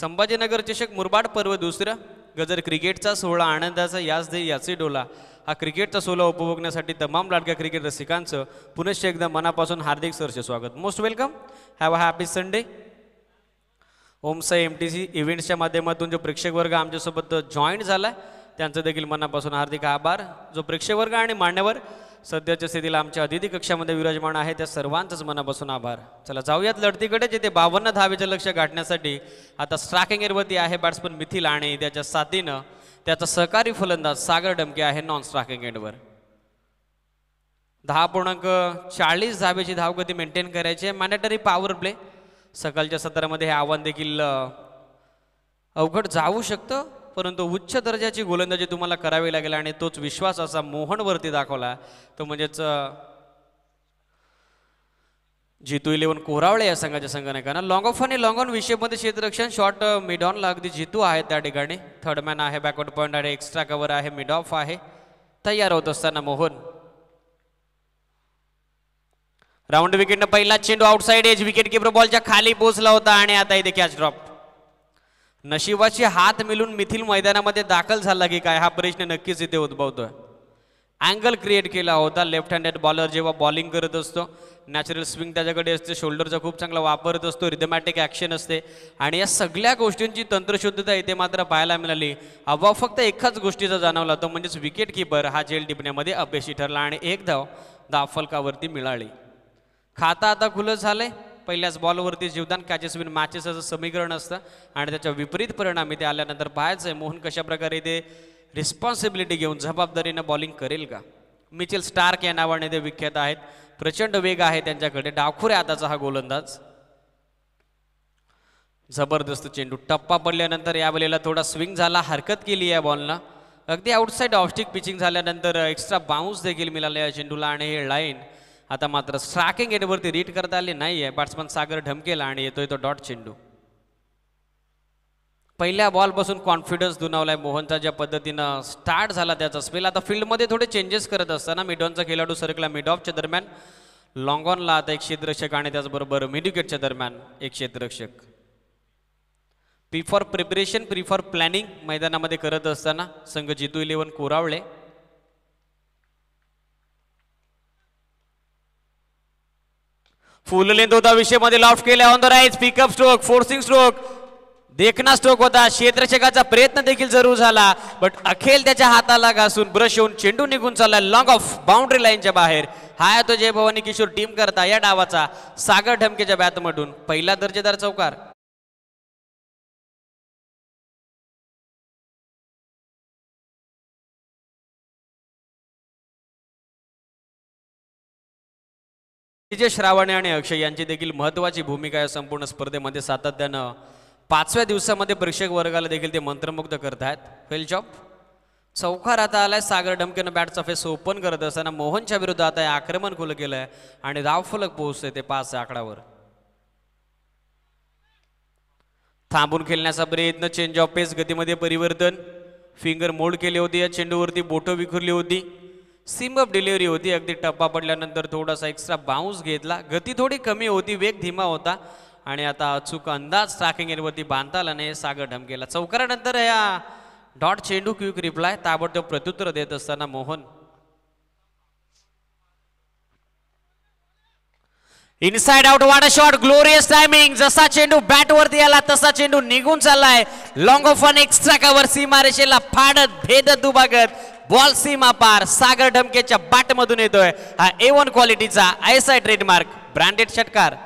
संभाजीनगर चषक मुरबाड पर्व दुसरं गजर क्रिकेटचा सोहळा आनंदाचा याच दे याचे डोला हा क्रिकेटचा सोला उपभोगण्यासाठी तमाम लाडक्या क्रिकेट रसिकांचं पुनश्च एकदा मनापासून हार्दिक सरचे स्वागत most welcome have a happy Sunday ओमसा एम टी सी इव्हेंट्सच्या माध्यमातून जो प्रेक्षक वर्ग आमच्यासोबत जॉईन झाला आहे त्यांचं देखील मनापासून हार्दिक आभार जो प्रेक्षक वर्ग आणि मान्यवर सध्याच्या स्थितीला आमच्या अतिथी कक्षामध्ये विराजमान आहे त्या सर्वांचाच मनापासून आभार चला जाऊयात लढतीकडे जिथे बावन्न धावेचं लक्ष गाठण्यासाठी आता स्ट्राकिंग एरवती आहे बॅट्समन मिथिल आणि त्याच्या साथीनं त्याचा सहकारी फलंदाज सागर डमके आहे नॉन स्ट्राकिंग एंडवर दहा पूर्णांक चाळीस धाबेची धावगती मेंटेन करायची आहे मॅनेटरी पॉवर प्ले सकाळच्या सत्रामध्ये हे आव्हान देखील अवघड जाऊ शकतं परंतु उच्च दर्जाची गोलंदाजी तुम्हाला करावी लागेल आणि तोच विश्वास असा मोहनवरती दाखवला तो म्हणजेच जितू इलेवन कोरावळे या संघाच्या ना लॉंग ऑफ आणि लॉंग ऑन विषयमध्ये क्षेत्ररक्षण शॉर्ट मिड uh, ला अगदी जितू आहे त्या ठिकाणी थर्ड मॅन आहे बॅकवर्ड पॉईंट आहे एक्स्ट्रा कव्हर आहे मिड ऑफ आहे तयार होत असताना मोहन राऊंड विकेटनं पहिला चेंडू आउटसाईड एज विकेट किपर बॉलच्या खाली पोहोचला होता आणि आता इथे कॅच ड्रॉप नशिबाशी हात मिळून मिथिल मैदानामध्ये दाखल झाला की काय हा प्रश्न नक्कीच इथे उद्भवतोय अँगल क्रिएट केला होता लेफ्ट हँडेड बॉलर जेव्हा बॉलिंग करत असतो नॅचरल स्विंग त्याच्याकडे असते शोल्डरचा खूप चांगला वापरत असतो रिदमॅटिक ॲक्शन असते आणि या सगळ्या गोष्टींची तंत्रशुद्धता इथे मात्र पाहायला मिळाली अभाव फक्त एकाच गोष्टीचा जाणवला तो म्हणजेच विकेट किपर हा जेल टिपण्यामध्ये अपयशी ठरला आणि एक धाव दाफलकावरती मिळाली खाता आता खुलं झालं पहिल्याच बॉलवरती जीवदान कॅचेस विन मॅचेस असं समीकरण असतं आणि त्याच्या विपरीत परिणाम इथे आल्यानंतर पाहायचं आहे मोहन कशाप्रकारे इथे रिस्पॉन्सिबिलिटी घेऊन जबाबदारीनं बॉलिंग करेल का मिचेल स्टार्क या नावाने ते विख्यात आहेत प्रचंड वेग आहे त्यांच्याकडे डाखुरे आताचा हा गोलंदाज जबरदस्त चेंडू टप्पा पडल्यानंतर या वेळेला थोडा स्विंग झाला हरकत केली या बॉलला अगदी आउटसाईड ऑफस्टिक पिचिंग झाल्यानंतर एक्स्ट्रा बाउन्स देखील मिळाला या चेंडूला आणि हे लाईन आता मात्र स्ट्राकिंग एडवरती रीट करता आले नाही आहे बॅट्समन सागर ढमकेला आणि येतोय तो डॉट चेंडू पहिल्या बॉलपासून कॉन्फिडन्स दुनावलाय मोहनचा ज्या पद्धतीनं स्टार्ट झाला त्याचा स्पेल आता फील्डमध्ये थोडे चेंजेस करत असताना मिडॉनचा खेळाडू सरकला मिड ऑफच्या दरम्यान लॉंग ऑनला आता एक क्षेत्रक्षक आणि त्याचबरोबर मिडिकेटच्या दरम्यान एक क्षेत्रक्षक pre for preparation pre for planning मैदानामध्ये करत असताना संघ जितू इलेव्हन कोरावळे लेंथ होता मध्ये लॉफ्ट केला on the right pickup stroke forcing stroke देखना स्ट्रोक होता क्षेत्रक्षकाचा प्रयत्न देखील जरूर झाला बट अखेर त्याच्या हाताला घासून ब्रश येऊन चेंडू निघून चालला लॉंग ऑफ बाउंड्री लाईनच्या बाहेर हा जय जयभवानी किशोर टीम करता या डावाचा सागर ढमकेच्या बॅटमधून पहिला दर्जेदार चौकार श्रावणे आणि अक्षय यांची देखील महत्वाची भूमिका या संपूर्ण स्पर्धेमध्ये सातत्यानं पाचव्या दिवसामध्ये प्रेक्षक वर्गाला देखील ते मंत्रमुग्ध करत आहेत फेल जॉब चौकार आता आलाय सागर डमकेनं बॅटचा फेस ओपन करत असताना मोहनच्या विरुद्ध आता आक्रमण खुलं केलंय आणि आणि फलक पोहोचते ते पाच आकडावर थांबून खेळण्याचा प्रयत्न चेंज ऑफ पेस गतीमध्ये परिवर्तन फिंगर मोल्ड केले होती या चेंडूवरती बोटं विखुरली होती सिम अप डिलिव्हरी होती अगदी टप्पा पडल्यानंतर थोडासा एक्स्ट्रा बाउन्स घेतला गती थोडी कमी होती वेग धीमा होता आणि आता अचूक अंदाज ट्रॅकिंग एरवरती बांधतालाने सागर ढमकेला चौकारानंतर या डॉट चेंडू क्विक रिप्लाय ताबडतोब प्रत्युत्तर देत असताना मोहन इनसाइड आउट वाडा शॉट ग्लोरियस टाइमिंग जसा चेंडू बॅट वरती आला तसा चेंडू निघून चाललाय long off one extra cover सीमा रेषेला फाडत भेदत दुभागत बॉल सीमा पार सागर ढमके बॅटमधून येतोय हा ए वन क्वालिटीचा साइड ट्रेडमार्क ब्रँडेड षटकार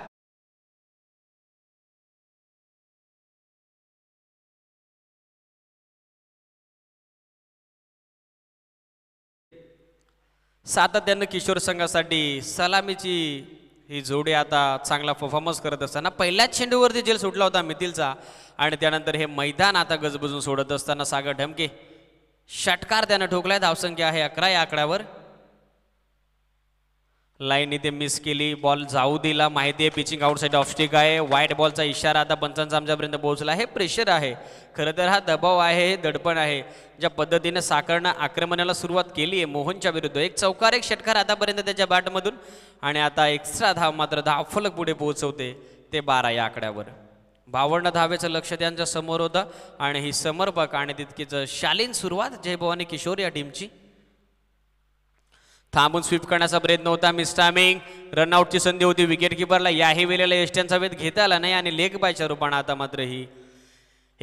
सातत्यानं किशोर संघासाठी सलामीची ही जोडी आता चांगला परफॉर्मन्स करत असताना पहिल्याच चेंडूवरती जेल सुटला होता मिथिलचा आणि त्यानंतर हे मैदान आता गजबजून सोडत असताना सागर ढमके षटकार त्यानं ठोकलाय धावसंख्या आहे अकरा या आकड्यावर लाईन इथे मिस केली बॉल जाऊ दिला माहिती आहे पिचिंग आउटसाईड ऑफस्टिक आहे वाईट बॉलचा इशारा आता पंचांचा आमच्यापर्यंत पोहोचला हे प्रेशर आहे खरं तर हा दबाव आहे हे दडपण आहे ज्या पद्धतीने साकारणं आक्रमणाला सुरुवात केली आहे मोहनच्या विरुद्ध एक चौकार एक षटकार आतापर्यंत त्याच्या बॅटमधून आणि आता एक्स्ट्रा धाव मात्र धावफलक पुढे पोहोचवते ते बारा या आकड्यावर बावन्न धावेचं लक्ष त्यांच्या समोर होतं आणि ही समर्पक आणि तितकीच शालीन सुरुवात जयभवानी किशोर या टीमची थांबून स्वीप करण्याचा प्रयत्न होता मिस्टामिंग रनआउटची संधी होती विकेट किपरला याही वेळेला यष्ट्यांचा वेध घेता आला नाही आणि लेग बायच्या रूपाने आता मात्र ही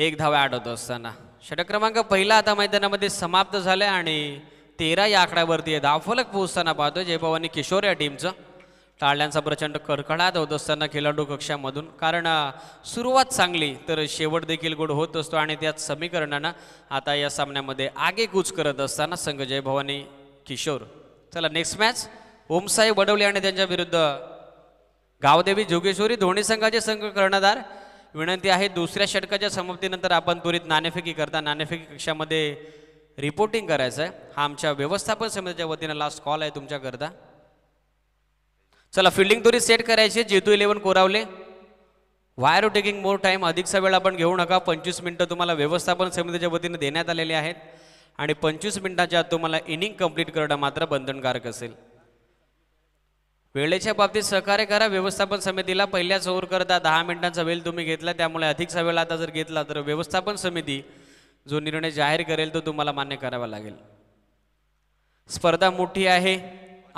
एक धावा होत असताना षटक क्रमांक पहिला आता मैदानामध्ये समाप्त झाला आणि तेरा या आकड्यावरती धावफलक पोहोचताना पाहतोय जयभवानी किशोर या टीमचं टाळल्यांचा प्रचंड कडकडाट होत असताना खेळाडू कक्षामधून कारण सुरुवात चांगली तर शेवट देखील गोड होत असतो आणि त्यात समीकरणानं आता या सामन्यामध्ये आगेकूच करत असताना संघ जयभवानी किशोर चला नेक्स्ट मॅच ओमसाई वडवले आणि त्यांच्या विरुद्ध गावदेवी जोगेश्वरी धोनी संघाचे संघ कर्णधार विनंती आहे दुसऱ्या षटकाच्या समाप्तीनंतर आपण त्वरित नाणेफेकी करता नाणेफेकी कक्षामध्ये रिपोर्टिंग करायचं आहे हा आमच्या व्यवस्थापन समितीच्या वतीनं लास्ट कॉल आहे तुमच्याकरता चला फिल्डिंग त्वरित सेट करायची Jitu eleven Koravale are taking more time अधिकचा वेळ आपण घेऊ नका पंचवीस मिनटं तुम्हाला व्यवस्थापन समितीच्या वतीनं देण्यात आलेले आहेत आणि पंचवीस मिनिटांच्या आत तुम्हाला इनिंग कंप्लीट करणं मात्र बंधनकारक असेल वेळेच्या बाबतीत सहकार्य करा व्यवस्थापन समितीला पहिल्याच करता दहा मिनिटांचा वेळ तुम्ही घेतला त्यामुळे अधिकचा वेळ आता जर घेतला तर व्यवस्थापन समिती जो निर्णय जाहीर करेल तो तुम्हाला मान्य करावा लागेल स्पर्धा मोठी आहे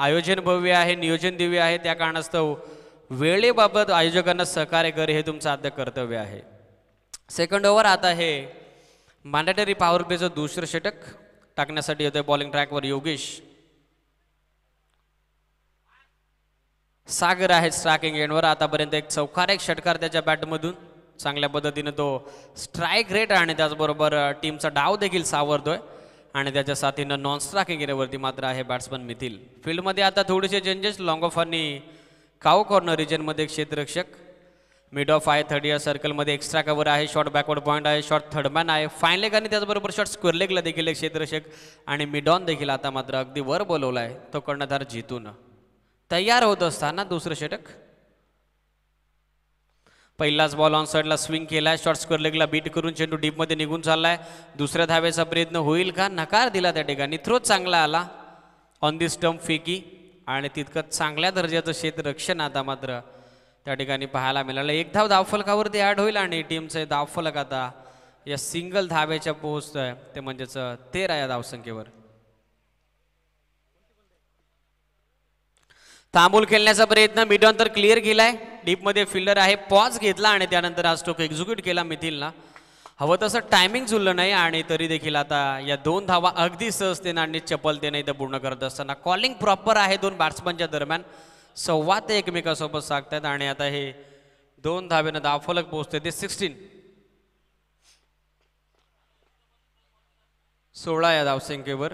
आयोजन भव्य आहे नियोजन दिव्य आहे त्या कारणास्तव वेळेबाबत आयोजकांना सहकार्य कर हे तुमचं आद्य कर्तव्य आहे सेकंड ओव्हर आता हे मॅन्डेटरी पॉवर प्लेचं दुसरं षटक टाकण्यासाठी येतोय बॉलिंग ट्रॅकवर योगेश सागर आहे स्ट्राकिंग एंडवर आतापर्यंत एक चौकार एक षटकार त्याच्या बॅटमधून चांगल्या पद्धतीने तो स्ट्राईक रेट आणि त्याचबरोबर टीमचा डाव देखील सावरतोय आणि त्याच्या साथीनं नॉन स्ट्राकिंग एरियावरती मात्र आहे बॅट्समन मिथिल फील्डमध्ये आता थोडेसे चेंजेस लॉंग ऑफ आणि काऊ कॉर्नर रिजनमध्ये क्षेत्ररक्षक मिड ऑफ आहे थर्ड इयर सर्कलमध्ये एक्स्ट्रा कवर आहे शॉर्ट बॅकवर्ड पॉईंट आहे शॉर्ट थर्डमॅन आहे फाईन लेग आणि त्याचबरोबर शॉर्ट स्क्वेअर लेगला देखील एक क्षेत्रक्षक आणि मिड ऑन देखील आता मात्र अगदी वर बोलवला आहे तो कर्णधार जितून तयार होत असताना दुसरं षटक पहिलाच बॉल ऑन साईडला स्विंग केला शॉर्ट स्क्वेअर लेगला बीट करून चेंडू डीपमध्ये निघून चालला आहे दुसऱ्या धावेचा प्रयत्न होईल का नकार दिला त्या ठिकाणी थ्रोच चांगला आला ऑन दिस स्टम्प फेकी आणि तितकं चांगल्या दर्जाचं रक्षण आता मात्र त्या ठिकाणी पाहायला मिळालं एक धाव धावफलकावरती ॲड होईल आणि टीमचे धावफलक आता या सिंगल धाव्याच्या पोहोचत आहे ते म्हणजेच तेरा या धावसंख्येवर तांबूल खेळण्याचा प्रयत्न मिड तर क्लिअर केलाय डीपमध्ये फिल्डर आहे पॉज घेतला आणि त्यानंतर आज स्ट्रोक एक्झिक्यूट केला मिथिलला हवं तसं टायमिंग जुळलं नाही आणि तरी देखील आता या दोन धावा अगदी सहजतेनं आणि चपलतेने इथं पूर्ण करत असताना कॉलिंग प्रॉपर आहे दोन बॅट्समनच्या दरम्यान संवाद ते एकमेकासोबत सांगतात आणि आता हे दोन धावेनं दहा फलक पोहोचते ते सिक्स्टीन सोळा या धावसंख्येवर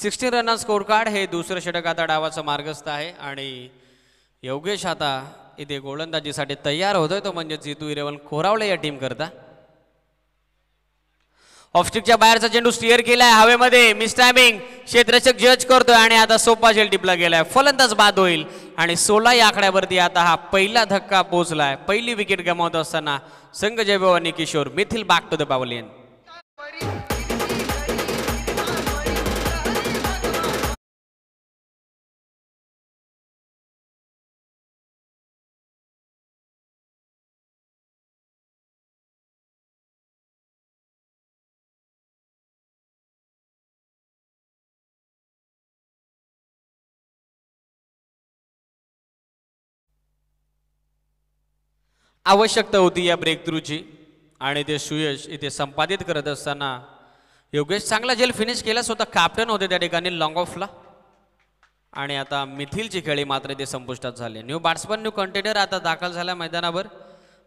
सिक्स्टीन रन स्कोर कार्ड हे दुसरं षटक आता डावाचा मार्गस्थ आहे आणि योगेश आता इथे गोलंदाजीसाठी तयार होतोय तो म्हणजे जितू इरेवन खोरावले या टीम करता ऑफस्टिकच्या बाहेरचा चेंडू स्टिअर केलाय हवेमध्ये मिस टायमिंग क्षेत्रक्षक जज करतोय आणि आता सोपा झेल टिपला गेलाय फलंदाज बाद होईल आणि सोळा आकड्यावरती आता हा पहिला धक्का पोहोचलाय पहिली विकेट गमावत असताना संघ Jai Bhavani Kishor Mithil back to the pavilion आवश्यकता होती या ब्रेक थ्रूची आणि ते सुयश इथे संपादित करत असताना योगेश चांगला जेल फिनिश केला स्वतः कॅप्टन होते त्या ठिकाणी लॉंग ऑफला आणि आता मिथिलची खेळी मात्र ते संपुष्टात झाले न्यू बॅट्समन न्यू कंटेनर आता दाखल झाला मैदानावर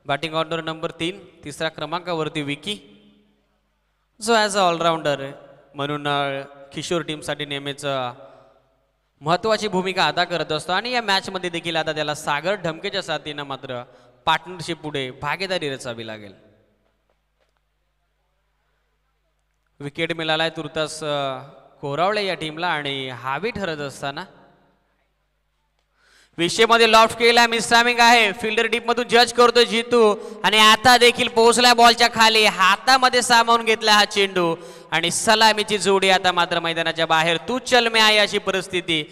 बॅटिंग ऑर्डर नंबर तीन तिसऱ्या क्रमांकावरती विकी जो ॲज अ ऑलराऊंडर म्हणून किशोर टीमसाठी नेहमीच महत्त्वाची भूमिका अदा करत असतो आणि या मॅचमध्ये देखील आता त्याला सागर ढमकेच्या साथीनं मात्र पार्टनरशिप पुढे भागीदारी रचावी लागेल विकेट मिळालाय तुर्तास कोरावळे या टीमला आणि हावी ठरत असताना विषयमध्ये लॉफ्ट केला मिसटायमिंग आहे फिल्डर डीप मधून जज करतो जितू आणि आता देखील पोहोचला बॉलच्या खाली हातामध्ये सामावून घेतला हा चेंडू आणि सलामीची जोडी आता मात्र मैदानाच्या बाहेर तू चलमे आहे अशी परिस्थिती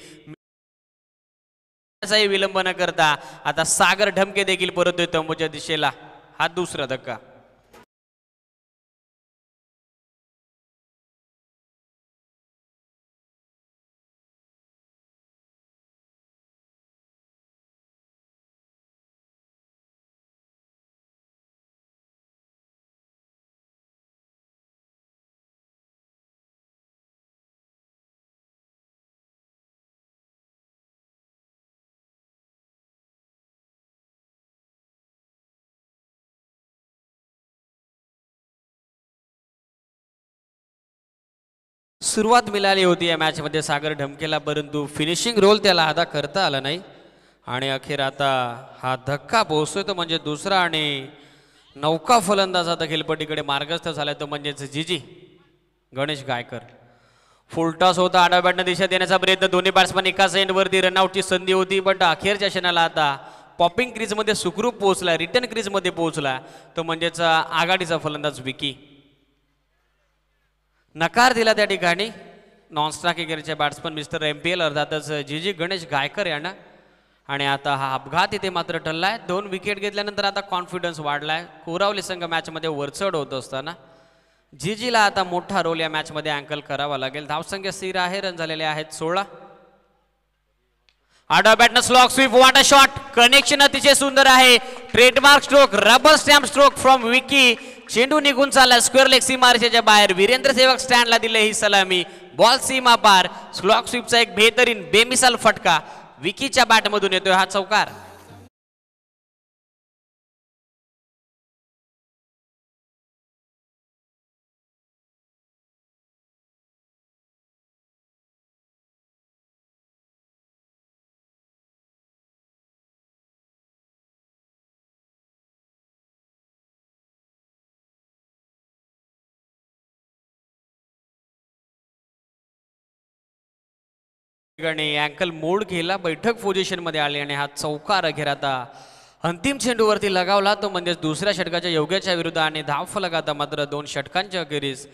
विलंब न करता आता सागर ढमके देखील परत येतो तंबूच्या दिशेला हा दुसरा धक्का सुरुवात मिळाली होती या मॅचमध्ये सागर ढमकेला परंतु फिनिशिंग रोल त्याला आता करता आला नाही आणि अखेर आता हा धक्का पोहोचतोय तो म्हणजे दुसरा आणि नौका फलंदाज आता खेलपट्टीकडे मार्गस्थ झाला तो म्हणजेच जीजी गणेश गायकर फुलटॉस होता आडव्या बॅटनं दिशा देण्याचा प्रयत्न दोन्ही बॅट्समॅन एका सेंडवरती रनआउटची संधी होती बट अखेरच्या क्षणाला आता पॉपिंग क्रीजमध्ये सुखरूप पोहोचला रिटर्न क्रीजमध्ये पोहोचला तो म्हणजेच आघाडीचा फलंदाज विकी नकार दिला त्या ठिकाणी नॉन एगेरचे batsman mister M P L अर्थातच जी जी गणेश गायकर यांना आणि आता हा अपघात इथे मात्र ठरला आहे दोन विकेट घेतल्यानंतर आता कॉन्फिडन्स वाढला आहे कोरावली संघ मॅचमध्ये वरचढ होत असताना जी जीला आता मोठा रोल या मॅचमध्ये अँकल करावा लागेल धावसंख्या स्थिर आहे रन झालेले आहेत सोळा आडवा बॅटन slog sweep a shot connection अतिशय सुंदर आहे trademark stroke rubber stamp stroke from विकी चेंडू निघून चालला स्क्वेअर लेग सीमारेषेच्या बाहेर वीरेंद्र सेवक स्टँडला दिले ही सलामी बॉल सीमा पार स्लॉक स्वीपचा एक बेहतरीन बेमिसाल फटका विकीच्या बॅटमधून येतोय हा चौकार ठिकाणी अँकल मोड केला बैठक मध्ये आली आणि हा चौकार अखेर आता अंतिम चेंडूवरती लगावला तो म्हणजेच दुसऱ्या षटकाच्या योग्याच्या विरुद्ध आणि धाव फलक आता मात्र दोन षटकांच्या अखेरीस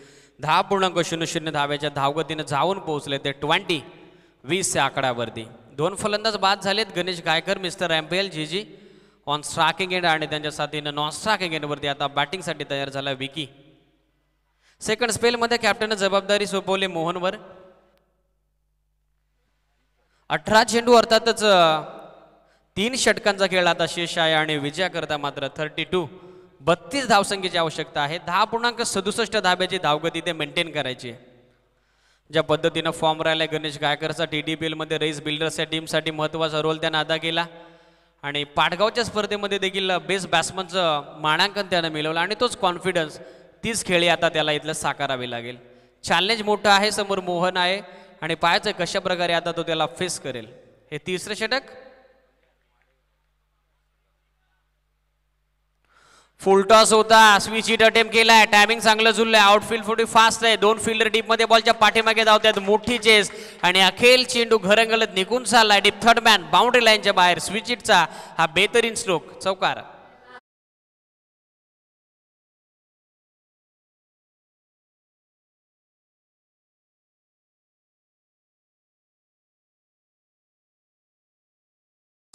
दहा पूर्णांक शून्य शून्य धाव्याच्या धावगतीने जाऊन पोहोचले ते ट्वेंटी वीसच्या आकड्यावरती दोन फलंदाज बाद झालेत गणेश गायकर मिस्टर एम्पेल जी जी ऑन स्ट्राकिंग एंड आणि त्यांच्या साथीनं नॉन स्ट्राकिंग एंडवरती आता बॅटिंगसाठी तयार झाला विकी सेकंड स्पेलमध्ये कॅप्टननं जबाबदारी सोपवली मोहनवर अठरा चेंडू अर्थातच तीन षटकांचा खेळ आता शेष आहे आणि विजयाकरता मात्र थर्टी टू बत्तीस धावसंख्येची आवश्यकता आहे दहा पूर्णांक सदुसष्ट धाब्याची धावगती ते मेंटेन करायची आहे ज्या पद्धतीनं फॉर्म राहिला गणेश गायकरचा टी डी पी एलमध्ये रेस बिल्डर्स या टीमसाठी महत्त्वाचा रोल त्यानं अदा केला आणि पाटगावच्या स्पर्धेमध्ये देखील बेस्ट बॅट्समनचं मानांकन त्यानं मिळवलं आणि तोच कॉन्फिडन्स तीच खेळी आता त्याला इथलं साकारावी लागेल चॅलेंज मोठं आहे समोर मोहन आहे आणि पाहायचं कशा प्रकारे आता तो त्याला फेस करेल हे तिसरं षटक फुलटॉस होता स्विचिट अटेम्प्ट केलाय टायमिंग चांगलं झुललंय आउटफील्ड थोडी फास्ट आहे दोन फिल्डर डीपमध्ये बॉलच्या पाठीमागे धावतात मोठी चेस आणि अखेर चेंडू घरंगलत निघून चाललाय डीप थर्ड मॅन बाउंड्री लाईनच्या बाहेर स्विचिटचा हा बेहतरीन स्ट्रोक चौकार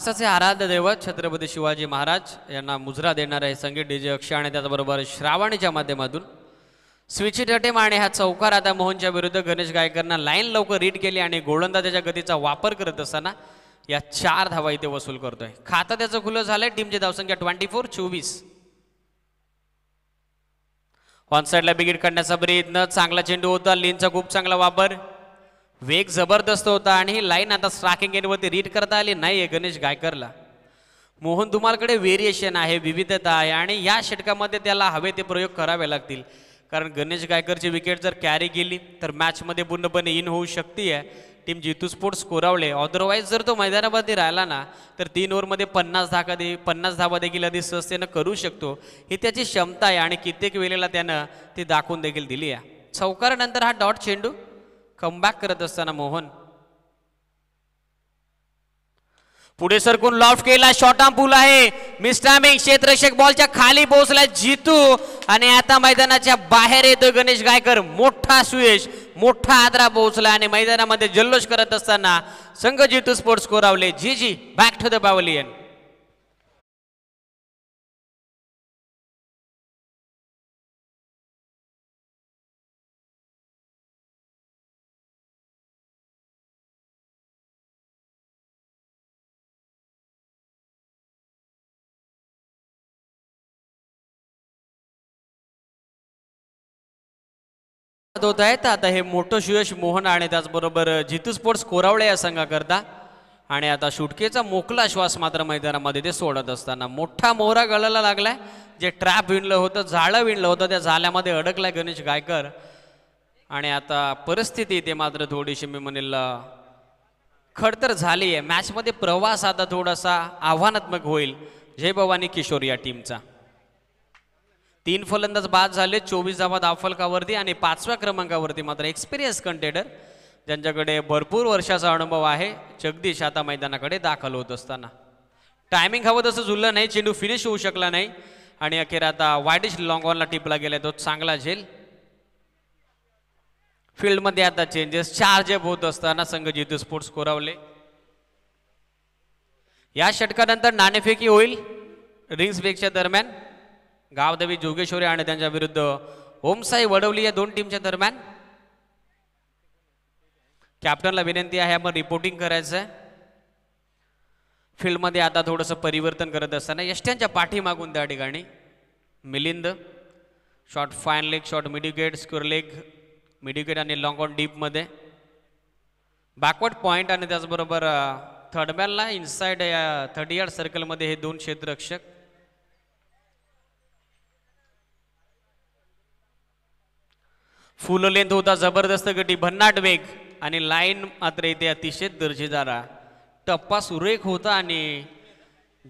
असाचे आराध्य दैवत छत्रपती शिवाजी महाराज यांना मुजरा देणार आहे संगीत डीजे अक्षय आणि त्याचबरोबर श्रावणीच्या माध्यमातून स्विची टटेम आणि हा चौकार आता मोहनच्या विरुद्ध गणेश गायकरना लाईन लवकर रीड केली आणि गोलंदाजाच्या गतीचा वापर करत असताना या चार धावा इथे वसूल करतोय खाता त्याचं खुलं झालंय टीमची धावसंख्या ट्वेंटी फोर चोवीस ऑन साईडला बिगिट काढण्याचा प्रयत्न चांगला चेंडू होता लीनचा खूप चांगला वापर वेग जबरदस्त होता आणि ही लाईन आता स्ट्राकिंग एनवरती रीड करता आली नाही आहे गणेश गायकरला मोहन तुम्हालाकडे व्हेरिएशन आहे विविधता आहे आणि या षटकामध्ये त्याला हवे ते प्रयोग करावे लागतील कारण गणेश गायकरची विकेट जर कॅरी गेली तर मॅचमध्ये पूर्णपणे इन होऊ शकते आहे team Jitu sports Koravale otherwise जर तो मैदानामध्ये राहिला ना तर तीन ओव्हरमध्ये पन्नास धाका दे पन्नास धावा देखील अधिक सहजतेनं करू शकतो ही त्याची क्षमता आहे आणि कित्येक वेळेला त्यानं ती दाखवून देखील दिली आहे चौकारानंतर हा डॉट चेंडू कमबॅक करत असताना मोहन पुढे सरकून लॉफ्ट केला शॉर्ट पूल आहे मिस्टॅमिंग क्षेत्रक्षक बॉलच्या खाली पोहोचला जितू आणि आता मैदानाच्या बाहेर येतो गणेश गायकर मोठा सुयश मोठा आदरा पोहोचला आणि मैदानामध्ये जल्लोष करत असताना संघ जितू स्पोर्ट्स कोरावले जी जी बॅक टू द पॅवलियन होत आहेत आता हे मोठं सुयश मोहन आणि त्याचबरोबर जितू स्पोर्ट्स कोरावळे या संघाकरता आणि आता सुटकेचा मोकला श्वास मात्र मैदानामध्ये ते सोडत असताना मोठा मोहरा गळायला लागलाय जे ट्रॅप विणलं होतं झाडं विणलं होतं त्या झाल्यामध्ये अडकलाय गणेश गायकर आणि आता परिस्थिती ते मात्र थोडीशी मी म्हणेल खडतर झाली आहे मॅचमध्ये प्रवास आता थोडासा आव्हानात्मक होईल जय भवानी किशोर या टीमचा तीन फलंदाज बाद झाले चोवीस धावा दाफलकावरती आणि पाचव्या क्रमांकावरती मात्र एक्सपिरियन्स कंटेडर ज्यांच्याकडे भरपूर वर्षाचा अनुभव आहे जगदीश आता मैदानाकडे दाखल होत असताना टायमिंग हवं तसं झुललं नाही चेंडू फिनिश होऊ शकला नाही आणि अखेर आता वाईटिश लॉंगॉनला टिपला गेला तो चांगला झेल फील्डमध्ये आता चेंजेस चार जेब होत असताना संघ जितू स्पोर्ट्स कोरावले या षटकानंतर नाणेफेकी होईल रिंग्स ब्रेकच्या दरम्यान गावदेवी जोगेश्वरी आणि त्यांच्या विरुद्ध ओमसाई वडवली या दोन टीमच्या दरम्यान कॅप्टनला विनंती आहे आपण रिपोर्टिंग करायचं आहे फील्डमध्ये आता थोडंसं परिवर्तन करत असताना यष्ट्यांच्या पाठीमागून त्या ठिकाणी Milind short fine leg short midwicket square leg midwicket आणि लॉंग ऑन डीपमध्ये बॅकवर्ड पॉईंट आणि त्याचबरोबर थर्डमॅनला इनसाईड या थर्टी यार्ड सर्कलमध्ये हे दोन क्षेत्ररक्षक लेंथ होता जबरदस्त गटी भन्नाट वेग आणि लाईन मात्र इथे अतिशय दर्जेदारा टप्पा सुरेख होता आणि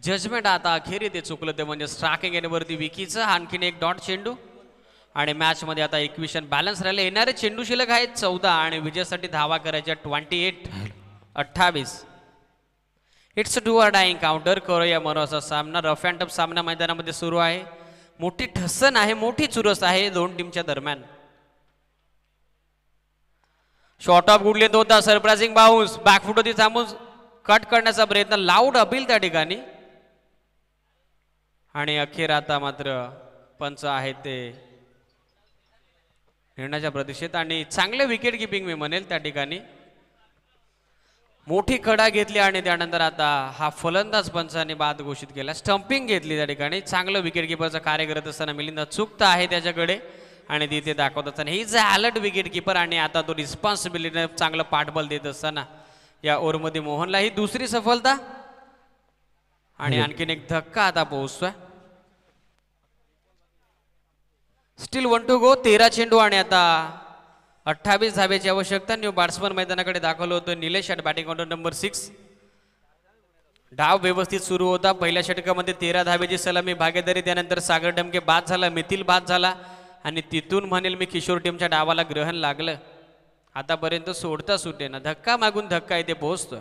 जजमेंट आता अखेर इथे चुकलं ते म्हणजे स्ट्राकिंग एनवरती विकीचं आणखीन एक डॉट चेंडू आणि मॅचमध्ये आता इक्विशन बॅलन्स राहिले येणारे चेंडू शिल्लक आहेत चौदा आणि विजयासाठी धावा करायच्या ट्वेंटी एट अठ्ठावीस it's to die dying counter करूया मनोचा सामना रफ अँड टफ सामना मैदानामध्ये सुरू आहे मोठी ठसन आहे मोठी चुरस आहे दोन टीमच्या दरम्यान शॉर्ट ऑफ गुडले होता सरप्रायझिंग बाउन्स बॅकफुट होती थांबून कट करण्याचा प्रयत्न लाऊड अपील त्या ठिकाणी आणि अखेर आता मात्र पंच आहेत ते निर्णयाच्या प्रतीक्षेत आणि चांगले विकेट किपिंग मी म्हणेल त्या ठिकाणी मोठी खडा घेतली आणि त्यानंतर आता हा फलंदाज पंचाने बाद घोषित केला स्टंपिंग घेतली त्या ठिकाणी चांगलं विकेट किपरचं कार्य करत असताना मिलिंदा चुकता आहे त्याच्याकडे आणि तिथे दाखवत असताना ही अलर्ट विकेट किपर आणि आता तो रिस्पॉन्सिबिलिटी चांगलं पाठबल देत असताना या ओव्हरमध्ये मोहनला ही दुसरी सफलता आणि आणखीन एक धक्का आता पोहोचतोय स्टील वन टू गो तेरा चेंडू आणि आता अठ्ठावीस धाब्याची आवश्यकता न्यू बॅट्समन मैदानाकडे दाखवलं होतं निलेश षट बॅटिंग ऑर्डर नंबर सिक्स डाव व्यवस्थित सुरू होता पहिल्या षटकामध्ये तेरा धाब्याची सलामी भागीदारी त्यानंतर सागर डमके बाद झाला मिथिल बाद झाला आणि तिथून म्हणेल मी किशोर टीमच्या डावाला ग्रहण लागलं आतापर्यंत सोडता सुटे ना धक्का मागून धक्का इथे पोहोचतो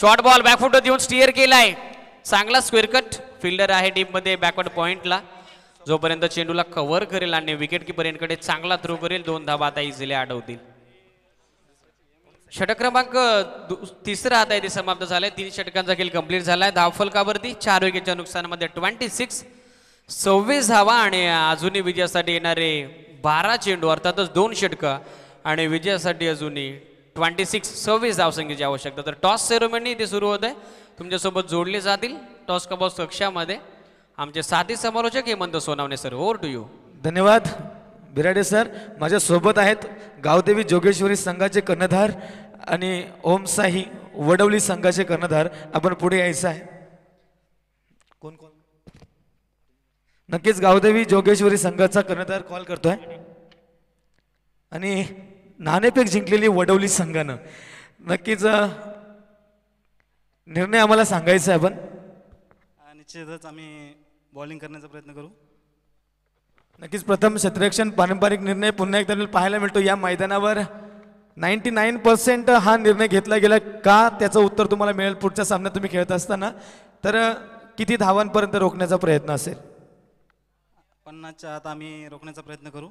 शॉर्ट बॉल बॅकफुट देऊन स्टिअर केलाय चांगला स्क्वेअर कट फिल्डर आहे मध्ये बॅकवर्ड पॉईंटला जोपर्यंत चेंडूला कव्हर करेल आणि विकेट किपरेंकडे चांगला थ्रो करेल दोन धाबा आता इझिली आढळतील षटक क्रमांक तिसरा आता इथे समाप्त झालाय तीन षटकांचा खेळ कंप्लीट झालाय दहा फलकावरती चार विकेटच्या नुकसानामध्ये ट्वेंटी सिक्स सव्वीस धावा आणि अजूनही विजयासाठी येणारे बारा चेंडू अर्थातच दोन षटक आणि विजयासाठी अजूनही ट्वेंटी सिक्स सव्वीस संख्येची आवश्यकता तर टॉस सेरोमनी इथे सुरू होत आहे तुमच्यासोबत जोडले जातील टॉस कबॉस कक्षामध्ये आमचे साथी समालोचक Hemant Sonawane sir over to you धन्यवाद बिराडे सर माझ्यासोबत आहेत गावदेवी जोगेश्वरी संघाचे कर्णधार आणि ओमसाही वडवली संघाचे कर्णधार आपण पुढे यायचं आहे कोण कोण नक्कीच गावदेवी जोगेश्वरी संघाचा कर्णधार कॉल करतोय आणि नाणेपेक जिंकलेली वडवली संघानं नक्कीच निर्णय आम्हाला सांगायचा आहे आपण निश्चितच आम्ही बॉलिंग करण्याचा प्रयत्न करू नक्कीच प्रथम क्षेत्ररक्षण पारंपरिक निर्णय पुन्हा एकदा पाहायला मिळतो या मैदानावर नाईन्टी नाईन पर्सेंट हा निर्णय घेतला गेला का त्याचं उत्तर तुम्हाला मिळेल पुढच्या सामन्यात तुम्ही खेळत असताना तर किती धावांपर्यंत रोखण्याचा प्रयत्न असेल पन्नासच्या आत आम्ही रोखण्याचा प्रयत्न करू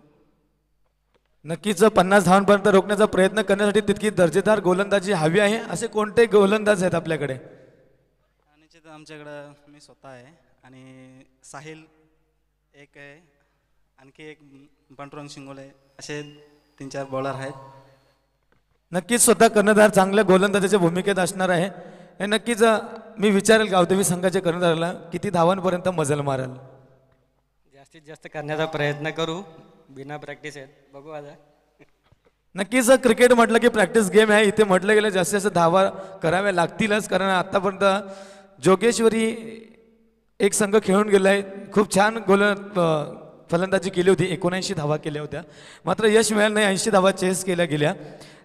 नक्कीच पन्नास धावांपर्यंत रोखण्याचा प्रयत्न करण्यासाठी तितकी दर्जेदार गोलंदाजी हवी आहे असे कोणते गोलंदाज आहेत आपल्याकडे निश्चित आमच्याकडं मी स्वतः आहे आणि साहिल एक आहे आणखी एक पांडुरंग शिंगोले असे तीन चार बॉलर आहेत नक्कीच स्वतः कर्णधार चांगल्या गोलंदाजाच्या भूमिकेत असणार आहे हे नक्कीच मी विचारेल गावदेवी संघाच्या कर्णधाराला किती धावांपर्यंत मजल मारेल जास्तीत जास्त करण्याचा प्रयत्न करू बिना प्रॅक्टिस आहेत बघू आता नक्कीच क्रिकेट म्हटलं की प्रॅक्टिस गेम आहे इथे म्हटलं गेलं जास्तीत जास्त धावा कराव्या लागतीलच कारण आतापर्यंत जोगेश्वरी एक संघ खेळून गेलाय खूप छान गोल फलंदाजी केली होती एकोणऐंशी धावा केल्या होत्या मात्र यश मिळालं नाही ऐंशी धावा चेस केल्या गेल्या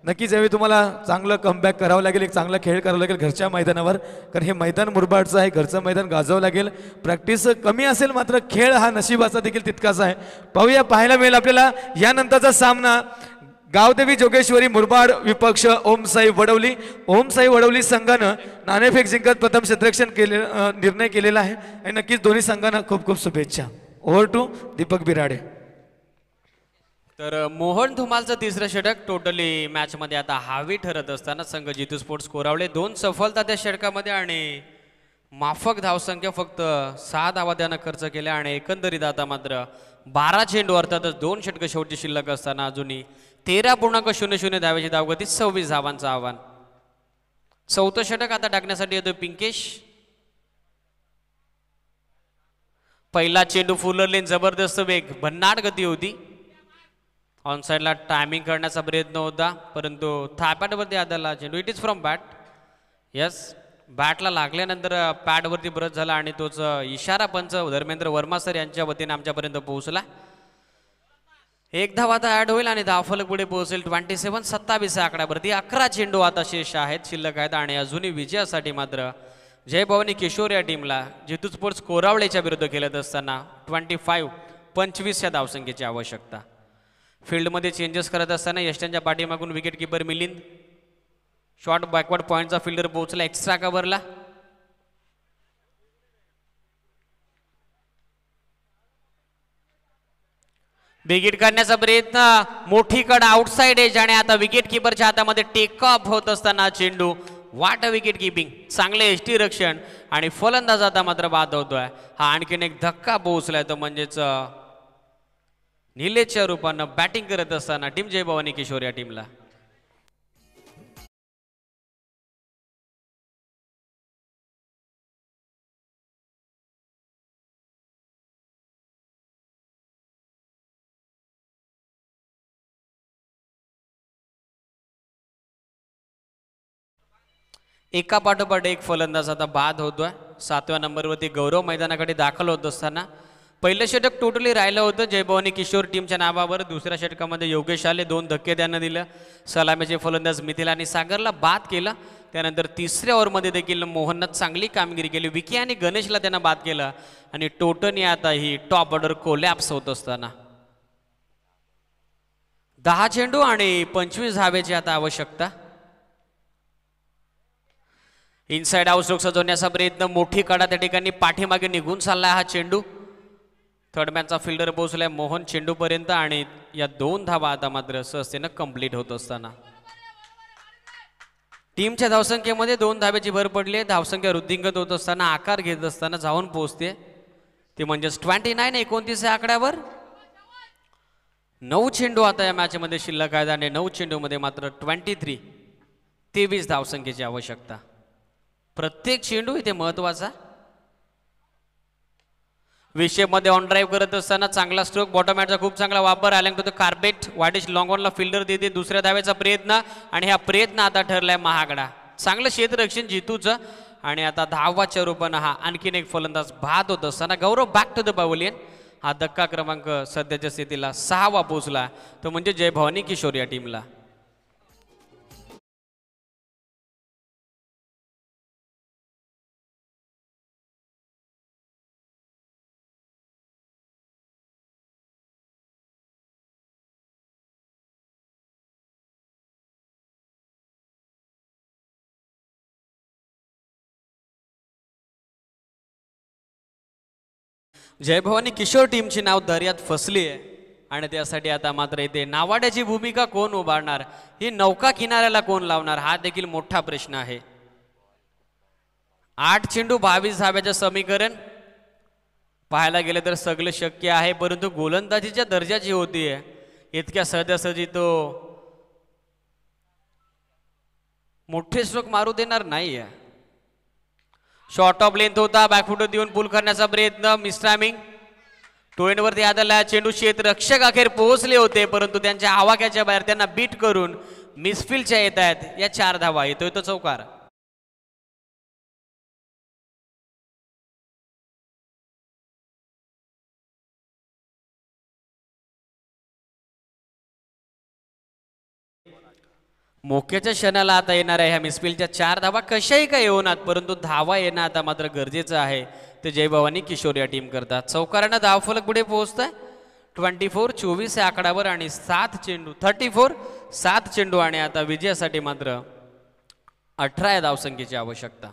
नक्कीच यावेळी तुम्हाला चांगलं कमबॅक करावं लागेल एक चांगला खेळ करावा लागेल घरच्या मैदानावर कारण हे मैदान मुरबाडचं आहे घरचं मैदान गाजावं लागेल प्रॅक्टिस कमी असेल मात्र खेळ हा नशिबाचा देखील तितकाच आहे पाहूया पाहायला मिळेल आपल्याला यानंतरचा सामना गावदेवी जोगेश्वरी मुरबाड विपक्ष ओमसाई वडवली ओमसाई वडवली संघानं नाणेफेक जिंकत प्रथम क्षेत्ररक्षण केले निर्णय केलेला आहे आणि नक्कीच दोन्ही संघांना खूप खूप शुभेच्छा ओव्हर टू दीपक बिराडे तर मोहन धुमालचं तिसरं षटक टोटली मॅचमध्ये आता हावी ठरत असताना संघ जितू स्पोर्ट्स कोरावले दोन सफलता त्या षटकामध्ये आणि माफक धावसंख्या फक्त सहा धावा त्यानं खर्च केल्या आणि एकंदरीत आता मात्र बारा चेंडू अर्थातच दोन षटक शेवटी शिल्लक असताना अजूनही तेरा पूर्णांक शून्य शून्य धाव्याची धावगती सव्वीस धावांचं आव्हान चौथं षटक आता टाकण्यासाठी येतो पिंकेश पहिला चेंडू फुलरले जबरदस्त वेग भन्नाट गती होती ऑन ऑनसाईडला टायमिंग करण्याचा प्रयत्न होता परंतु थापॅटवरती आदळला चेंडू it is from bat yes बॅटला लागल्यानंतर पॅडवरती ब्रश झाला आणि तोच इशारा पंच धर्मेंद्र वर्मा सर यांच्या वतीने आमच्यापर्यंत पोहोचला एक धाव आता ऍड होईल आणि दहा फलक पुढे पोहोचेल ट्वेंटी सेवन सत्तावीस आकड्यावरती अकरा चेंडू आता शेष आहेत शिल्लक आहेत आणि अजूनही विजयासाठी मात्र जयभवानी किशोर या टीमला जितू स्पोर्ट्स कोरावळेच्या विरुद्ध खेळत असताना ट्वेंटी फाईव्ह पंचवीस या धावसंख्येची आवश्यकता फील्डमध्ये चेंजेस करत असताना यष्ट्यांच्या पाठीमागून wicket keeper Milind short backward पॉईंटचा फिल्डर पोहोचला एक्स्ट्रा कव्हरला विकेट काढण्याचा प्रयत्न मोठी कड आउटसाइड आहे ज्याने आता विकेट किपरच्या हातामध्ये टेकअप होत असताना चेंडू वाट विकेट किपिंग चांगले एसटी रक्षण आणि फलंदाज आता मात्र बाद होतोय हा आणखीन एक धक्का पोहोचलाय तो म्हणजेच निलेशच्या रूपानं बॅटिंग करत असताना टीम जयभवानी किशोर या टीमला एका पाठोपाठ एक फलंदाज आता बाद होतोय सातव्या नंबरवरती गौरव मैदानाकडे दाखल होत असताना पहिलं षटक टोटली राहिलं होतं जयभवानी किशोर टीमच्या नावावर दुसऱ्या षटकामध्ये योगेश आले दोन धक्के त्यानं दिलं सलामीचे फलंदाज मिथिला आणि सागरला बाद केलं त्यानंतर तिसऱ्या ओव्हरमध्ये देखील मोहननं चांगली कामगिरी केली विकी आणि गणेशला त्यांना बाद केलं आणि टोटनी आता ही टॉप ऑर्डर कोलॅप्स होत असताना दहा चेंडू आणि पंचवीस धावेची आता आवश्यकता इनसाइड आउट स्ट्रोक सजवण्याचा प्रयत्न मोठी कडा त्या ठिकाणी पाठीमागे निघून चाललाय हा चेंडू थर्ड मॅनचा फिल्डर पोहोचलाय मोहन चेंडूपर्यंत आणि या दोन धावा आता मात्र सहजतेनं कंप्लीट होत असताना टीमच्या धावसंख्येमध्ये दोन धाब्याची भर पडली आहे धावसंख्या वृद्धिंगत होत असताना आकार घेत असताना जाऊन पोहोचते ते म्हणजेच ट्वेंटी नाईन एकोणतीस या आकड्यावर नऊ चेंडू आता या मॅचमध्ये शिल्लक आहेत आणि नऊ चेंडूमध्ये मात्र ट्वेंटी थ्री तेवीस धावसंख्येची आवश्यकता प्रत्येक चेंडू इथे महत्वाचा विषयमध्ये ऑन ड्राईव्ह करत असताना चांगला स्ट्रोक बॉटम हॅटचा खूप चांगला वापर आल्यानंतर कार्बेट वाटेश लॉंगॉनला फिल्डर देते दुसऱ्या धाव्याचा प्रयत्न आणि हा प्रयत्न आता ठरलाय महागडा चांगलं क्षेत्ररक्षण जितूचं आणि आता दहावाच्या रूपानं हा आणखीन एक फलंदाज भात होत असताना Gaurav back to the pavilion हा धक्का क्रमांक सध्याच्या स्थितीला सहावा पोचला तो म्हणजे जय भवानी किशोर या टीमला जयभवानी किशोर टीमची नाव दर्यात फसली आहे आणि त्यासाठी आता मात्र इथे नावाड्याची भूमिका कोण उभारणार ही नौका किनाऱ्याला कोण लावणार हा देखील मोठा प्रश्न आहे आठ चेंडू बावीस धाब्याचं समीकरण पाहायला गेलं तर सगळं शक्य आहे परंतु गोलंदाजीच्या दर्जाची होती आहे इतक्या सहजासहजी तो मोठे स्ट्रोक मारू देणार नाही आहे शॉर्ट ऑफ लेंथ होता बॅकफुट देऊन पुल करण्याचा प्रयत्न मिस्टामिंग टोएंडवरती आदरला चेंडू शेत रक्षक अखेर पोहोचले होते परंतु त्यांच्या आवाक्याच्या बाहेर त्यांना बीट करून मिसफिल्डच्या येत आहेत या चार धावा येतोय तो चौकार मोक्याच्या क्षणाला आता येणार आहे ह्या मिसपिलच्या चार धावा कशाही काय येऊनात परंतु धावा येणं आता मात्र गरजेचं आहे ते जयभवानी किशोर या टीम करतात चौकारानं फलक पुढे पोहोचत आहे ट्वेंटी फोर चोवीस या आकडावर आणि सात चेंडू थर्टी फोर सात चेंडू आणि आता विजयासाठी मात्र अठरा या धावसंख्येची आवश्यकता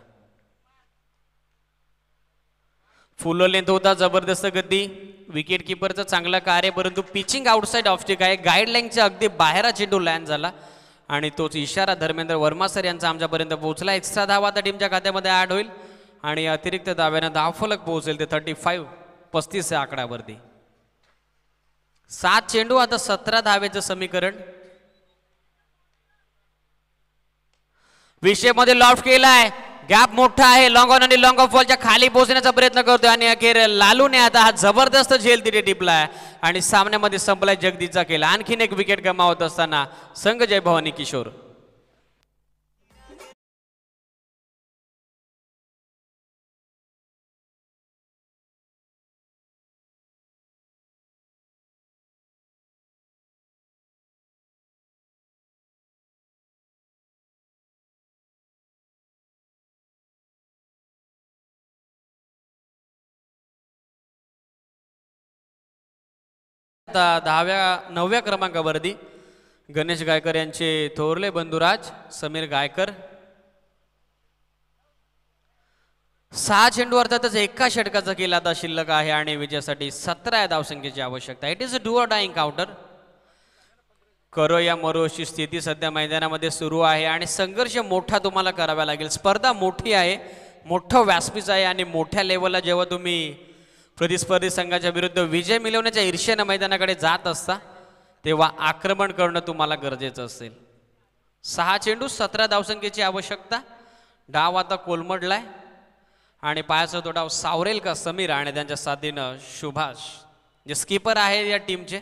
लेंथ होता जबरदस्त गद्दी विकेट किपरचं चांगलं कार्य परंतु पिचिंग आउटसाईड ऑफ स्टिक आहे गाईडलाईनच्या अगदी बाहेरा चेंडू लँड झाला आणि तोच इशारा धर्मेंद्र वर्मा सर यांचा आमच्यापर्यंत पोहोचला एक्स्ट्रा धावा आता टीमच्या खात्यामध्ये ॲड होईल आणि अतिरिक्त दहा फलक पोहोचेल ते थर्टी फाईव्ह पस्तीस या आकड्यावरती सात चेंडू आता सतरा धावेचं समीकरण विषयमध्ये लॉफ्ट केलाय गॅप मोठा आहे लॉंग ऑन आणि लॉंग ऑफ बॉलच्या खाली पोहोचण्याचा प्रयत्न करतोय आणि अखेर लालूने आता हा जबरदस्त झेल तिथे टिपलाय आणि सामन्यामध्ये संपलाय जगदीचा केला आणखीन एक विकेट गमावत असताना संघ जय भवानी किशोर आता दहाव्या नवव्या क्रमांकावरती गणेश गायकर यांचे थोरले बंधुराज समीर गायकर सहा चेंडू अर्थातच एका षटकाचा केला आता शिल्लक आहे आणि विजयासाठी सतरा या धावसंख्येची आवश्यकता it is a do a dying counter करो या अशी स्थिती सध्या मैदानामध्ये सुरू आहे आणि संघर्ष मोठा तुम्हाला करावा लागेल स्पर्धा मोठी आहे मोठं व्यासपीच आहे आणि मोठ्या लेवलला जेव्हा तुम्ही प्रतिस्पर्धी संघाच्या विरुद्ध विजय मिळवण्याच्या ईर्षेनं मैदानाकडे जात असता तेव्हा आक्रमण करणं तुम्हाला गरजेचं असेल सहा चेंडू सतरा धावसंख्येची आवश्यकता डाव आता कोलमडलाय आणि पायाचा तो डाव सावरेल का समीर आणि त्यांच्या साथीनं सुभाष जे स्कीपर आहे या टीमचे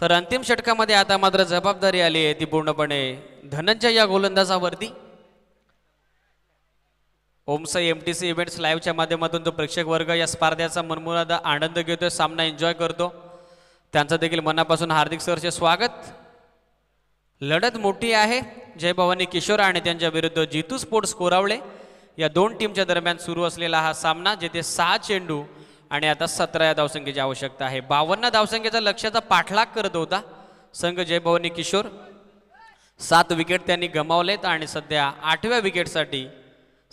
तर अंतिम षटकामध्ये आता मात्र जबाबदारी आली आहे ती पूर्णपणे धनंजय या गोलंदाजावरती ओमसा एम टी सी इव्हेंट्स लाईव्हच्या माध्यमातून तो प्रेक्षक वर्ग या स्पर्धेचा मनमुराद आनंद घेतोय सामना एन्जॉय करतो त्यांचं देखील मनापासून हार्दिक सरचे स्वागत लढत मोठी आहे जयभवानी किशोर आणि त्यांच्या विरुद्ध जितू स्पोर्ट्स कोरावळे या दोन टीमच्या दरम्यान सुरू असलेला हा सामना जेथे सहा चेंडू आणि आता सतरा या धावसंख्येची आवश्यकता आहे बावन्न धावसंख्येचा लक्ष्याचा पाठलाग करत होता संघ जयभवानी किशोर सात विकेट त्यांनी गमावलेत आणि सध्या आठव्या विकेटसाठी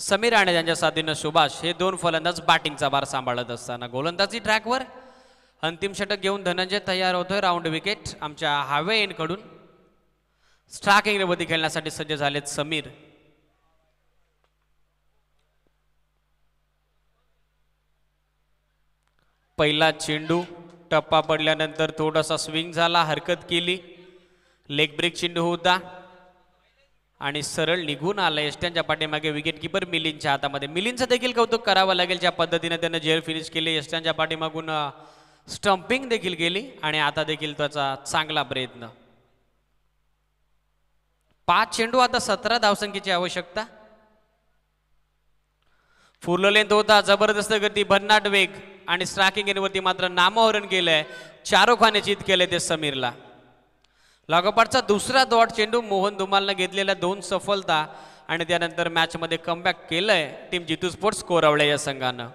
समीर आणि त्यांच्या साथीनं सुभाष हे दोन फलंदाज बॅटिंगचा भार सांभाळत असताना गोलंदाजी ट्रॅकवर अंतिम षटक घेऊन धनंजय तयार होतोय राऊंड विकेट आमच्या हावे एनकडून स्ट्राकिंग रेवती खेळण्यासाठी सज्ज झालेत समीर पहिला चेंडू टप्पा पडल्यानंतर थोडासा स्विंग झाला हरकत केली लेग ब्रेक चेंडू होता आणि सरळ निघून आलंयस त्यांच्या पाठीमागे विकेटकीपर मिलिंदच्या हातामध्ये मिलिंदचं देखील कौतुक करावं लागेल ज्या पद्धतीने त्यानं जेल फिनिश केली यष्ट्यांच्या पाठीमागून स्टम्पिंग देखील केली आणि आता देखील त्याचा चांगला प्रयत्न पाच चेंडू आता सतरा धावसंख्येची आवश्यकता लेंथ होता जबरदस्त गती भन्नाट वेग आणि स्ट्राकिंग वरती मात्र नामोहरण केलंय चारोखाने चित केले ते समीरला लागोपाठचा दुसरा दॉट चेंडू मोहन धुमालनं घेतलेल्या दोन सफलता आणि त्यानंतर मॅचमध्ये कमबॅक केलंय टीम जितू स्पोर्ट्स कोरावळे या संघानं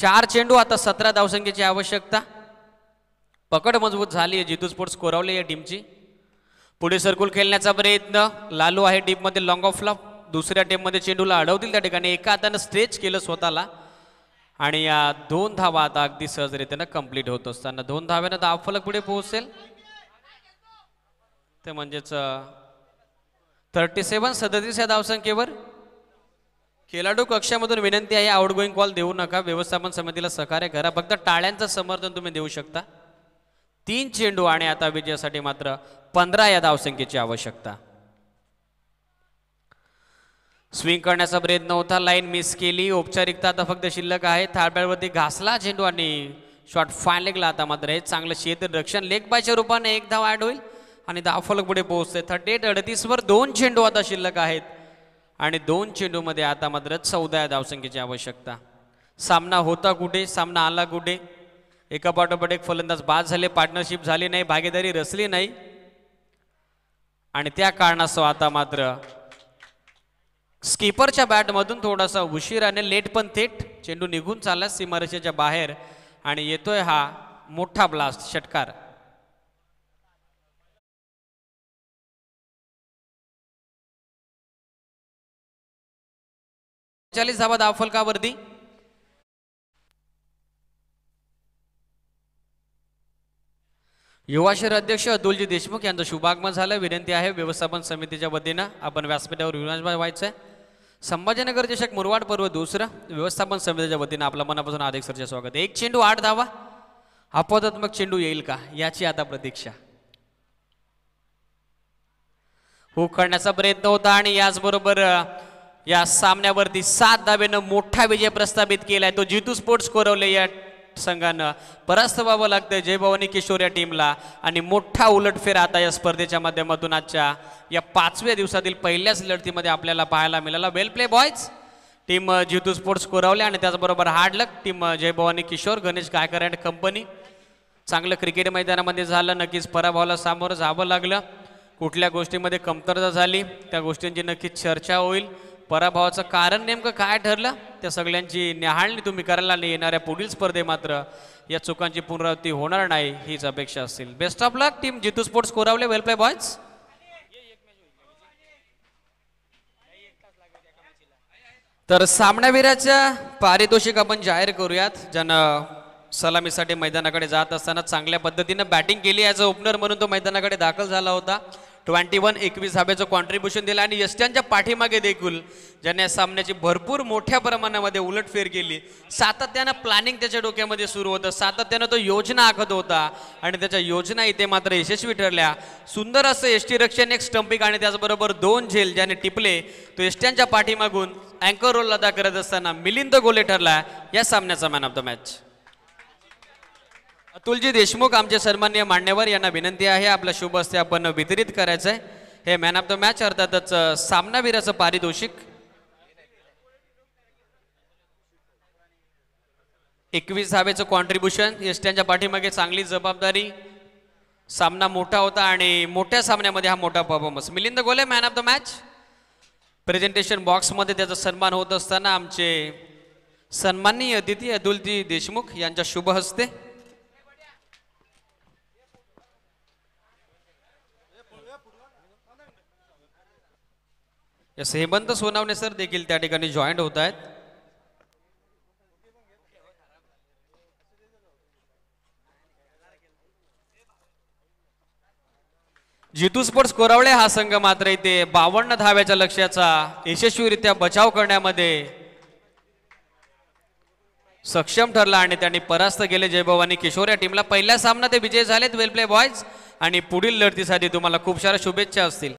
चार चेंडू आता सतरा धावसंख्येची आवश्यकता पकड मजबूत झाली आहे जितू स्पोर्ट्स कोरावले या टीमची पुढे सर्कुल खेळण्याचा प्रयत्न लालू आहे टीममध्ये लॉंग लॉफ दुसऱ्या टीममध्ये चेंडूला अडवतील त्या ठिकाणी एका हातानं स्ट्रेच केलं स्वतःला आणि या दोन धावा आता अगदी सहजरित्यानं कंप्लीट होत असताना दोन धाव्यानं फलक पुढे पोहोचेल ते म्हणजेच थर्टी सेवन सदतीस या धावसंख्येवर खेळाडू कक्षामधून विनंती आहे आउट गोईंग कॉल देऊ नका व्यवस्थापन समितीला सहकार्य करा फक्त टाळ्यांचं समर्थन तुम्ही देऊ शकता तीन चेंडू आणि आता विजयासाठी मात्र पंधरा या धावसंख्येची आवश्यकता स्विंग करण्याचा प्रयत्न होता लाईन मिस केली औपचारिकता आता फक्त शिल्लक आहे थाळबॅटवरती घासला झेंडू आणि फायन लेगला आता मात्र हे चांगलं शेत रक्षण लेग बायच्या रूपाने एक धाव ॲड होईल आणि दहा फलक पुढे पोहोचते थर्टी एट अडतीसवर दोन चेंडू आता शिल्लक आहेत आणि दोन चेंडूमध्ये आता मात्र चौदा या धावसंख्येची आवश्यकता सामना होता कुठे सामना आला कुठे एका पाठोपाठ एक फलंदाज बाद झाले पार्टनरशिप झाली नाही भागीदारी रचली नाही आणि त्या कारणास्तव आता मात्र स्कीपरच्या बॅटमधून थोडासा आणि लेट पण थेट चेंडू निघून चालला सीमारेषेच्या बाहेर आणि येतोय हा मोठा ब्लास्ट षटकार चालीस धावा युवा शहर अध्यक्ष अतुलजी देशमुख यांचं शुभागमन झालं विनंती आहे व्यवस्थापन समितीच्या वतीनं आपण व्यासपीठावर विराजमान व्हायचं संभाजीनगर चषक मुरवाड पर्व दुसरं व्यवस्थापन समितीच्या वतीनं आपल्या मनापासून अधिक सरचे स्वागत एक चेंडू आठ धावा अपवादात्मक चेंडू येईल का याची आता प्रतीक्षा हुक प्रयत्न होता आणि याचबरोबर या सामन्यावरती सात धावेनं मोठा विजय प्रस्थापित केलाय तो जितू स्पोर्ट्स कोरवले या संघानं परास्त व्हावं लागतं जयभवानी किशोर या टीमला आणि मोठा उलटफेर आता या स्पर्धेच्या माध्यमातून आजच्या या पाचव्या दिवसातील पहिल्याच लढतीमध्ये आपल्याला पाहायला मिळाला well play boys team Jitu sports Koravale आणि त्याचबरोबर hard luck team Jaybhavani Kishor Ganesh Gaikar and company चांगलं क्रिकेट मैदानामध्ये झालं नक्कीच पराभवाला सामोरं जावं लागलं कुठल्या गोष्टीमध्ये कमतरता झाली त्या गोष्टींची नक्कीच चर्चा होईल पराभवाचं कारण नेमकं काय ठरलं त्या सगळ्यांची न्याहाळणी तुम्ही करायला आली येणाऱ्या पुढील स्पर्धे मात्र या चुकांची पुनरावृत्ती होणार नाही हीच अपेक्षा असेल best of luck team Jitu sports Koravale well play boys तर सामनावीराच्या पारितोषिक आपण जाहीर करूयात ज्यानं सलामीसाठी मैदानाकडे जात असताना चांगल्या पद्धतीनं बॅटिंग केली ॲज अ ओपनर म्हणून तो मैदानाकडे दाखल झाला होता ट्वेंटी वन एकवीस धाब्याचं कॉन्ट्रीब्युशन दिलं आणि यष्ट्यांच्या पाठीमागे देखील ज्याने या सामन्याची भरपूर मोठ्या प्रमाणामध्ये उलटफेर केली सातत्यानं प्लॅनिंग त्याच्या डोक्यामध्ये सुरू होतं सातत्यानं तो योजना आखत होता आणि त्याच्या योजना इथे मात्र यशस्वी ठरल्या सुंदर असं एसटी रक्षण एक स्टंपिक आणि त्याचबरोबर दोन झेल ज्याने टिपले तो यष्ट्यांच्या पाठीमागून अँकर रोल अदा करत असताना मिलिंद गोले ठरला या सामन्याचा man of the match Tulji Deshmukh आमचे सन्मान्य मान्यवर यांना विनंती आहे आपला शुभ असते आपण वितरित करायचं आहे हे मॅन ऑफ द मॅच अर्थातच सामनावीराचं पारितोषिक एकवीस धावेचं कॉन्ट्रीब्युशन एसट्यांच्या पाठीमागे चांगली जबाबदारी सामना मोठा होता आणि मोठ्या सामन्यामध्ये हा मोठा performance Milind Gole man of the match presentation बॉक्समध्ये त्याचा सन्मान होत असताना आमचे सन्माननीय अतिथी अदुलजी देशमुख यांच्या शुभ हस्ते या हेमंत सोनावणे सर देखील त्या ठिकाणी जॉईंट होत आहेत जितू स्पोर्ट्स कोरावळे हा संघ मात्र इथे बावन्न धाव्याच्या लक्ष्याचा यशस्वीरित्या बचाव करण्यामध्ये सक्षम ठरला आणि त्यांनी परास्त केले जयभाव आणि किशोर या टीमला पहिल्या सामना ते विजय झालेत वेल प्ले बॉयज आणि पुढील लढतीसाठी तुम्हाला खूप साऱ्या शुभेच्छा असतील